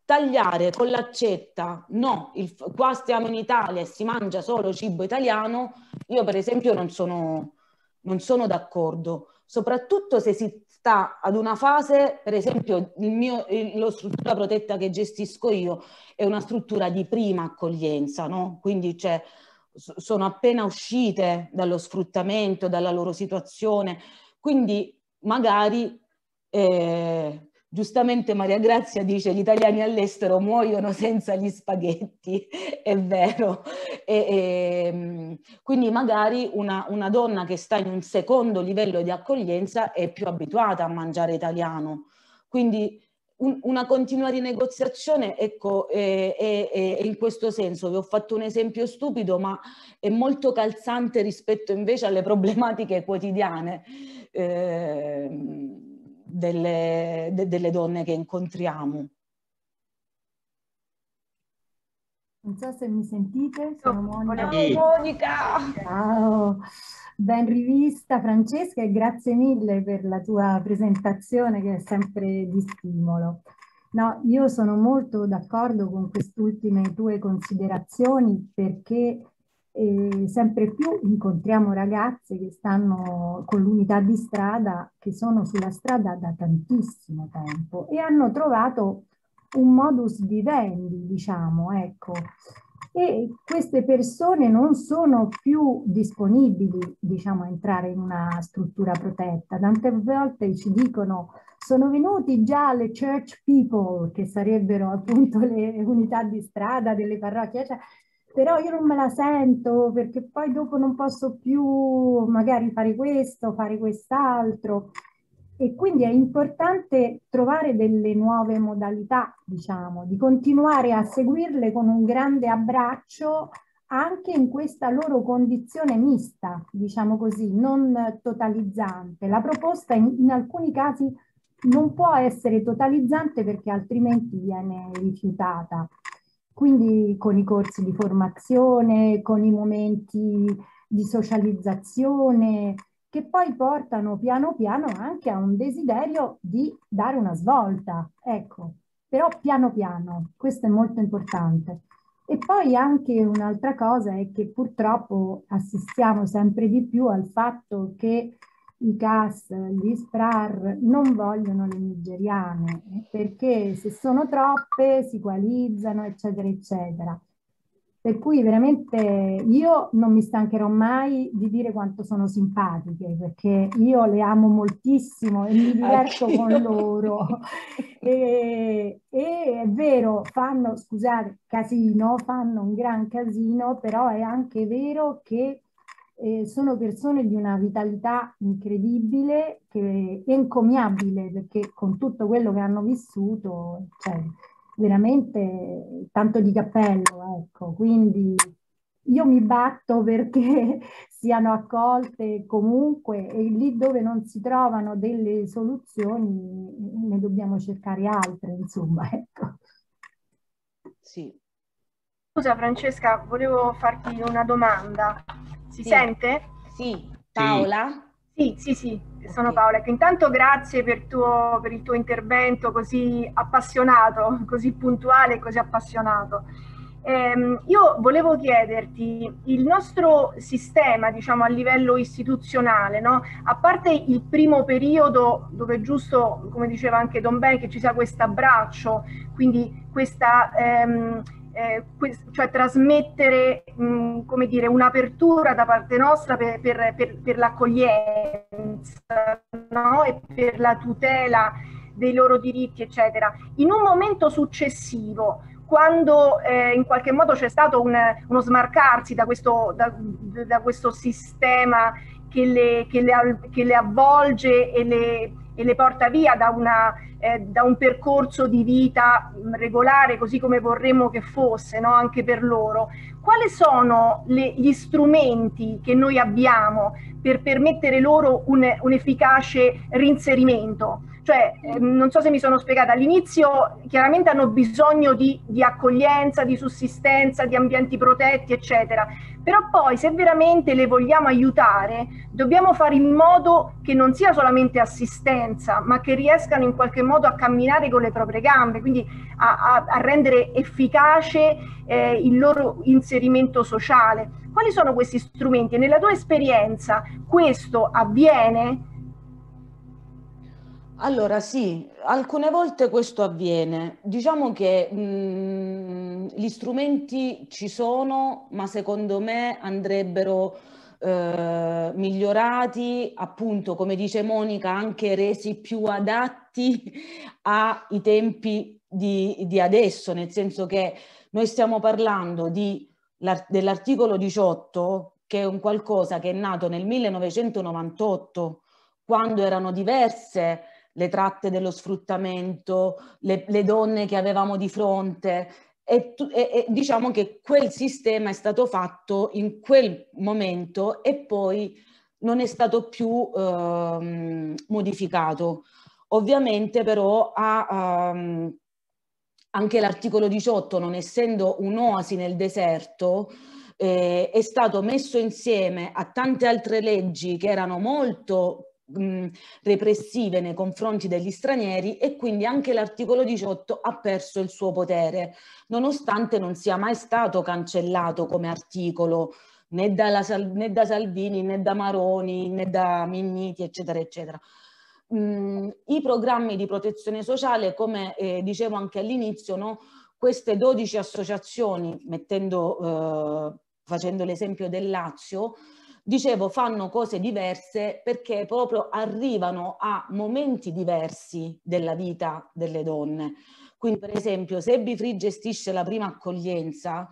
tagliare con l'accetta, no, il, qua stiamo in Italia e si mangia solo cibo italiano, io per esempio non sono, non sono d'accordo, soprattutto se si sta ad una fase, per esempio, il mio, la struttura protetta che gestisco io è una struttura di prima accoglienza, no? quindi c'è. Cioè, sono appena uscite dallo sfruttamento, dalla loro situazione, quindi magari eh, Giustamente Maria Grazia dice gli italiani all'estero muoiono senza gli spaghetti, è vero. E, e, ehm, quindi magari una, una donna che sta in un secondo livello di accoglienza è più abituata a mangiare italiano. Quindi un, una continua rinegoziazione, ecco, è, è, è, in questo senso, vi ho fatto un esempio stupido, ma è molto calzante rispetto invece alle problematiche quotidiane. Eh, delle, de, delle donne che incontriamo. Non so se mi sentite, sono Monica. Ciao Monica! Ciao, ben rivista Francesca e grazie mille per la tua presentazione che è sempre di stimolo. No, io sono molto d'accordo con quest'ultime tue considerazioni perché e sempre più incontriamo ragazze che stanno con l'unità di strada, che sono sulla strada da tantissimo tempo e hanno trovato un modus vivendi, diciamo, ecco. E queste persone non sono più disponibili, diciamo, a entrare in una struttura protetta. Tante volte ci dicono sono venuti già le church people, che sarebbero appunto le unità di strada delle parrocchie, cioè, però io non me la sento perché poi dopo non posso più magari fare questo, fare quest'altro. E quindi è importante trovare delle nuove modalità, diciamo, di continuare a seguirle con un grande abbraccio anche in questa loro condizione mista, diciamo così, non totalizzante. La proposta in, in alcuni casi non può essere totalizzante perché altrimenti viene rifiutata. Quindi con i corsi di formazione, con i momenti di socializzazione, che poi portano piano piano anche a un desiderio di dare una svolta, ecco, però piano piano, questo è molto importante. E poi anche un'altra cosa è che purtroppo assistiamo sempre di più al fatto che i CAS, gli SPRAR non vogliono le nigeriane perché se sono troppe si qualizzano, eccetera, eccetera. Per cui veramente io non mi stancherò mai di dire quanto sono simpatiche, perché io le amo moltissimo e mi diverto con loro. E, e, è vero, fanno, scusate, casino, fanno un gran casino, però è anche vero che eh, sono persone di una vitalità incredibile che è encomiabile perché con tutto quello che hanno vissuto, cioè, veramente tanto di cappello, ecco. Quindi io mi batto perché (laughs) siano accolte comunque e lì dove non si trovano delle soluzioni ne dobbiamo cercare altre, insomma, (laughs) ecco. Sì. Scusa Francesca, volevo farti una domanda. Si sì. sente? Sì. Paola? Sì, sì, sì, sono okay. Paola. Intanto grazie per, tuo, per il tuo intervento così appassionato, (laughs) così puntuale e così appassionato. Eh, io volevo chiederti, il nostro sistema, diciamo, a livello istituzionale, no? a parte il primo periodo dove è giusto, come diceva anche Don Ben, che ci sia questo abbraccio, quindi questa ehm, eh, cioè trasmettere mh, come dire, un'apertura da parte nostra per, per, per, per l'accoglienza no? e per la tutela dei loro diritti, eccetera. In un momento successivo, quando eh, in qualche modo c'è stato un, uno smarcarsi da questo, da, da questo sistema che le, che, le, che le avvolge e le e le porta via da, una, eh, da un percorso di vita mm, regolare, così come vorremmo che fosse, no? anche per loro. Quali sono le, gli strumenti che noi abbiamo per permettere loro un, un efficace rinserimento? Cioè, eh, non so se mi sono spiegata, all'inizio chiaramente hanno bisogno di, di accoglienza, di sussistenza, di ambienti protetti, eccetera però poi se veramente le vogliamo aiutare, dobbiamo fare in modo che non sia solamente assistenza, ma che riescano in qualche modo a camminare con le proprie gambe, quindi a, a, a rendere efficace eh, il loro inserimento sociale. Quali sono questi strumenti? Nella tua esperienza questo avviene? Allora sì, alcune volte questo avviene. Diciamo che mh, mhmm, gli strumenti ci sono, ma secondo me andrebbero eh, migliorati, appunto, come dice Monica, anche resi più adatti ai (laughs) tempi di, di adesso, nel senso che noi stiamo parlando di, dell'articolo 18, che è un qualcosa che è nato nel 1998, quando erano diverse le tratte dello sfruttamento, le, le donne che avevamo di fronte. E, e, e, diciamo che quel sistema è stato fatto in quel momento e poi non è stato più ehm, modificato. Ovviamente però ha, ehm, anche l'articolo 18, non essendo un'oasi nel deserto, eh, è stato messo insieme a tante altre leggi che erano molto mh, repressive nei confronti degli stranieri e quindi anche l'articolo 18 ha perso il suo potere, nonostante non sia mai stato cancellato come articolo né, dalla, né da Salvini né da Maroni né da Minniti eccetera eccetera. Mh, I programmi di protezione sociale, come eh, dicevo anche all'inizio, no, queste 12 associazioni, mettendo, eh, facendo l'esempio del Lazio, dicevo, fanno cose diverse perché proprio arrivano a momenti diversi della vita delle donne. Quindi, per esempio, se Bifree gestisce la prima accoglienza,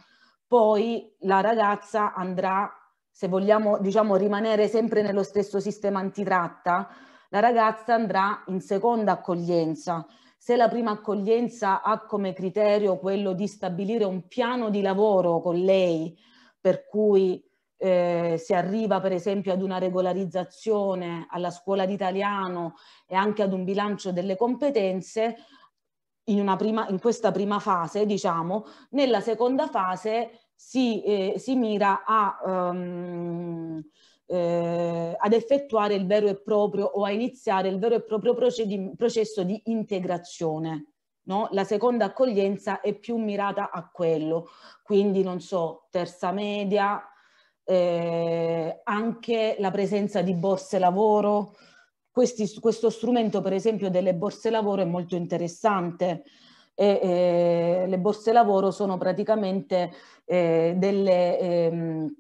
poi la ragazza andrà, se vogliamo diciamo, rimanere sempre nello stesso sistema antitratta, la ragazza andrà in seconda accoglienza. Se la prima accoglienza ha come criterio quello di stabilire un piano di lavoro con lei, per cui eh, si arriva per esempio ad una regolarizzazione alla scuola d'italiano e anche ad un bilancio delle competenze, in, una prima, in questa prima fase, diciamo, nella seconda fase si, eh, si mira a, um, eh, ad effettuare il vero e proprio o a iniziare il vero e proprio processo di integrazione. No? La seconda accoglienza è più mirata a quello, quindi non so, terza media, eh, anche la presenza di borse lavoro. Questi, questo strumento, per esempio, delle borse lavoro è molto interessante. E, eh, le borse lavoro sono praticamente eh, delle, ehm,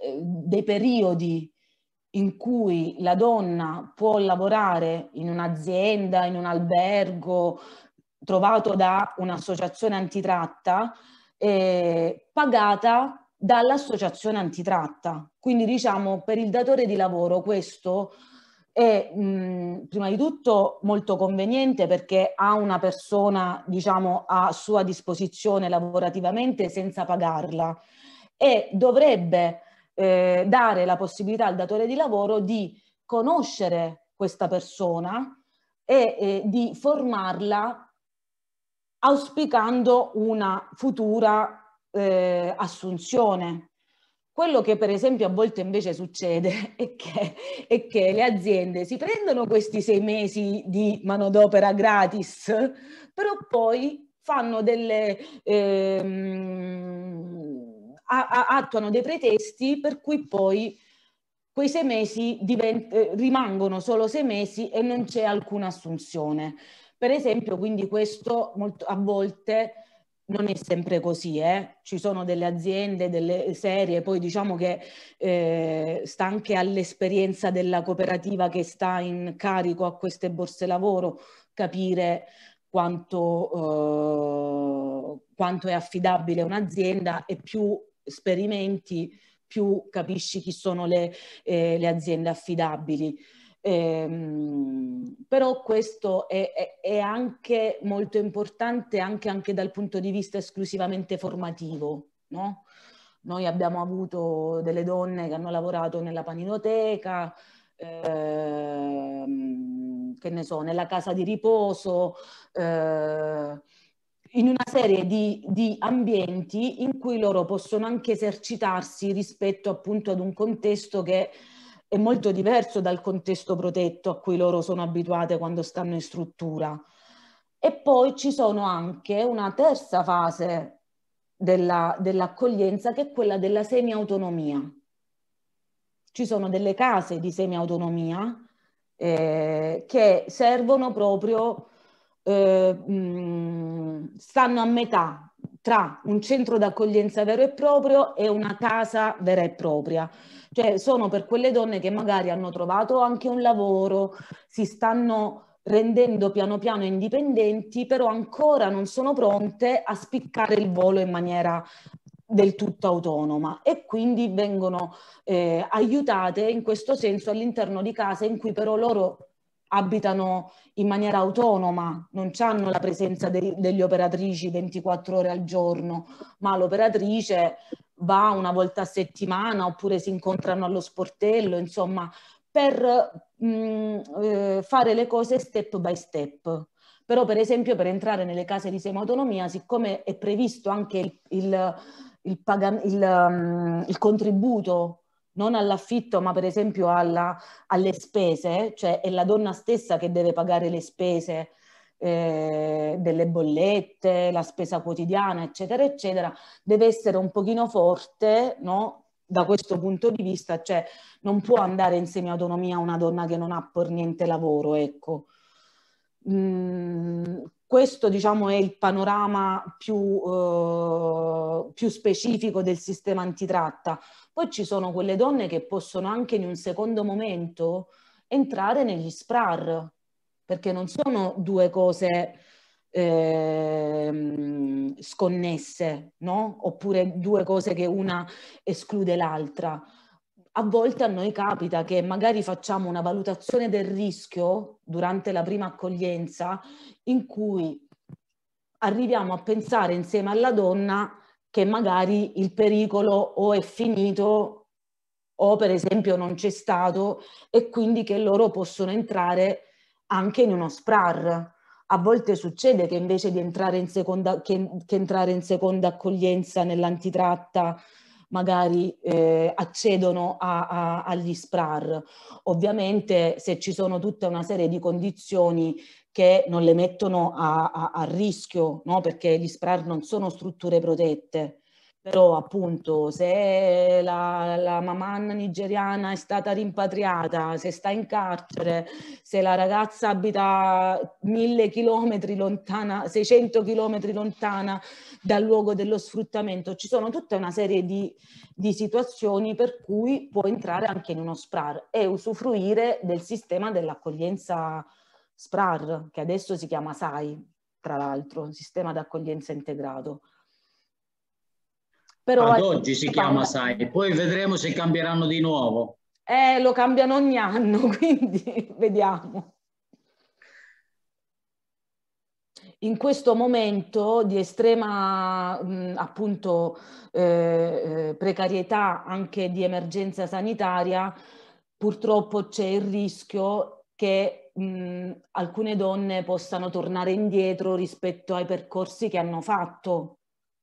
eh, dei periodi in cui la donna può lavorare in un'azienda, in un albergo, trovato da un'associazione antitratta, eh, pagata dall'associazione antitratta. Quindi diciamo per il datore di lavoro questo è mh, prima di tutto molto conveniente perché ha una persona diciamo a sua disposizione lavorativamente senza pagarla e dovrebbe eh, dare la possibilità al datore di lavoro di conoscere questa persona e eh, di formarla auspicando una futura eh, assunzione. Quello che per esempio a volte invece succede (laughs) è che, è che le aziende si prendono questi sei mesi di manodopera gratis, però poi fanno delle... Ehm, attuano dei pretesti per cui poi quei sei mesi divent- eh, rimangono solo sei mesi e non c'è alcuna assunzione. Per esempio, quindi questo molto, a volte non è sempre così, eh? ci sono delle aziende, delle serie, poi diciamo che eh, sta anche all'esperienza della cooperativa che sta in carico a queste borse lavoro capire quanto, eh, quanto è affidabile un'azienda e più sperimenti, più capisci chi sono le, eh, le aziende affidabili. Ehm, però questo è, è, è, anche molto importante anche, anche, dal punto di vista esclusivamente formativo. No? Noi abbiamo avuto delle donne che hanno lavorato nella paninoteca, ehm, che ne so, nella casa di riposo, eh, in una serie di, di, ambienti in cui loro possono anche esercitarsi rispetto appunto ad un contesto che è molto diverso dal contesto protetto a cui loro sono abituate quando stanno in struttura. E poi ci sono anche una terza fase della, dell'accoglienza che è quella della semiautonomia. Ci sono delle case di semiautonomia eh, che servono proprio, eh, mh, stanno a metà tra un centro d'accoglienza vero e proprio e una casa vera e propria. Cioè sono per quelle donne che magari hanno trovato anche un lavoro, si stanno rendendo piano piano indipendenti, però ancora non sono pronte a spiccare il volo in maniera del tutto autonoma e quindi vengono eh, aiutate in questo senso all'interno di case in cui però loro abitano in maniera autonoma, non hanno la presenza de- degli operatrici 24 ore al giorno, ma l'operatrice va una volta a settimana oppure si incontrano allo sportello, insomma, per mh, mm, eh, fare le cose step by step. Però per esempio per entrare nelle case di semiautonomia, siccome è previsto anche il, il, il, paga- il um, contributo non all'affitto, ma per esempio alla, alle spese, cioè è la donna stessa che deve pagare le spese eh, delle bollette, la spesa quotidiana, eccetera, eccetera, deve essere un pochino forte, no? Da questo punto di vista, cioè non può andare in semiautonomia una donna che non ha per niente lavoro, ecco. Mm, questo diciamo, è il panorama più, eh, più, specifico del sistema antitratta. Poi ci sono quelle donne che possono anche in un secondo momento entrare negli SPRAR, perché non sono due cose eh, sconnesse, no? oppure due cose che una esclude l'altra a volte a noi capita che magari facciamo una valutazione del rischio durante la prima accoglienza in cui arriviamo a pensare insieme alla donna che magari il pericolo o è finito o per esempio non c'è stato e quindi che loro possono entrare anche in uno SPRAR. A volte succede che invece di entrare in seconda, che, che entrare in seconda accoglienza nell'antitratta magari eh, accedono a, a, agli SPRAR. Ovviamente se ci sono tutta una serie di condizioni che non le mettono a, a rischio, no? perché gli SPRAR non sono strutture protette, però appunto se la, la mamanna nigeriana è stata rimpatriata, se sta in carcere, se la ragazza abita mille chilometri lontana, 600 chilometri lontana dal luogo dello sfruttamento, ci sono tutta una serie di, di situazioni per cui può entrare anche in uno SPRAR e usufruire del sistema dell'accoglienza SPRAR, che adesso si chiama SAI, tra l'altro, sistema d'accoglienza integrato però Ad oggi si chiama SAI, poi vedremo se cambieranno di nuovo. Eh, lo cambiano ogni anno, (laughs) quindi vediamo. in questo momento di estrema mh, appunto eh, eh, precarietà anche di emergenza sanitaria, purtroppo c'è il rischio che mh, alcune donne possano tornare indietro rispetto ai percorsi che hanno fatto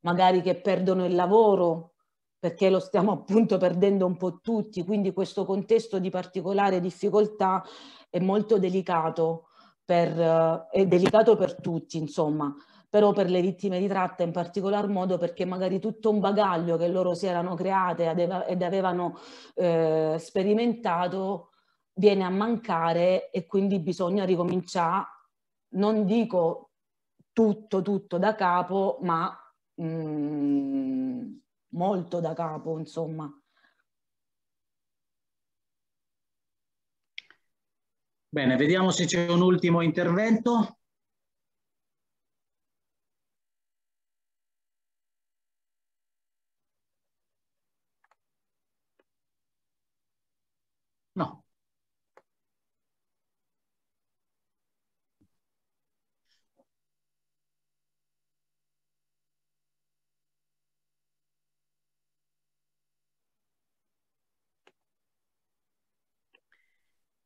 magari che perdono il lavoro, perché lo stiamo appunto perdendo un po' tutti, quindi questo contesto di particolare difficoltà è molto delicato per, eh, è delicato per tutti, insomma, però per le vittime di tratta in particolar modo perché magari tutto un bagaglio che loro si erano create ed avevano eh, sperimentato viene a mancare e quindi bisogna ricominciare, non dico tutto, tutto da capo, ma Mm, molto da capo, insomma. Bene, vediamo se c'è un ultimo intervento.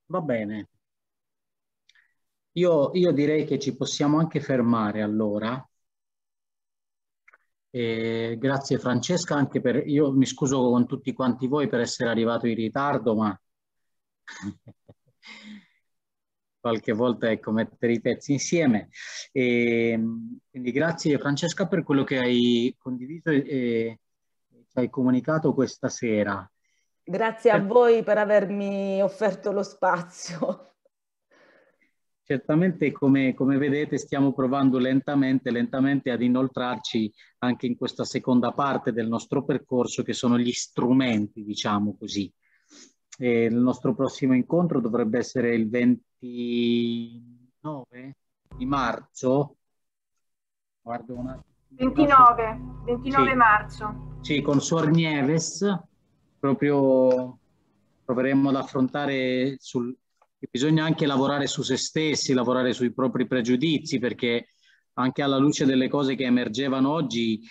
Va bene. Io, io, direi che ci possiamo anche fermare allora. E grazie Francesca, anche per, io mi scuso con tutti quanti voi per essere arrivato in ritardo, ma (laughs) qualche volta ecco mettere i pezzi insieme. E, quindi grazie Francesca per quello che hai condiviso e, e ci hai comunicato questa sera. Grazie a certo. voi per avermi offerto lo spazio. Certamente, come, come, vedete, stiamo provando lentamente, lentamente ad inoltrarci anche in questa seconda parte del nostro percorso, che sono gli strumenti, diciamo così. E il nostro prossimo incontro dovrebbe essere il 29 di marzo. Guardo una... 29, 29 sì. marzo. Sì, con Suor Nieves proprio proveremo ad affrontare sul, bisogna anche lavorare su se stessi, lavorare sui propri pregiudizi, perché anche alla luce delle cose che emergevano oggi,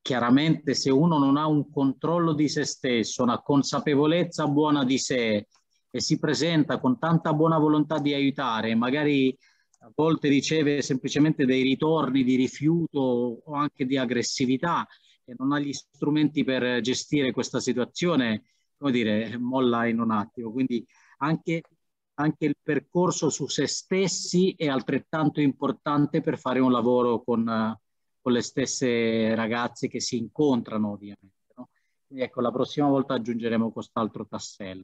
chiaramente se uno non ha un controllo di se stesso, una consapevolezza buona di sé e si presenta con tanta buona volontà di aiutare, magari a volte riceve semplicemente dei ritorni di rifiuto o anche di aggressività, e non ha gli strumenti per gestire questa situazione, come dire, molla in un attimo. Quindi anche, anche il percorso su se stessi è altrettanto importante per fare un lavoro con, con le stesse ragazze che si incontrano, ovviamente. No? Quindi ecco, la prossima volta aggiungeremo quest'altro tassello.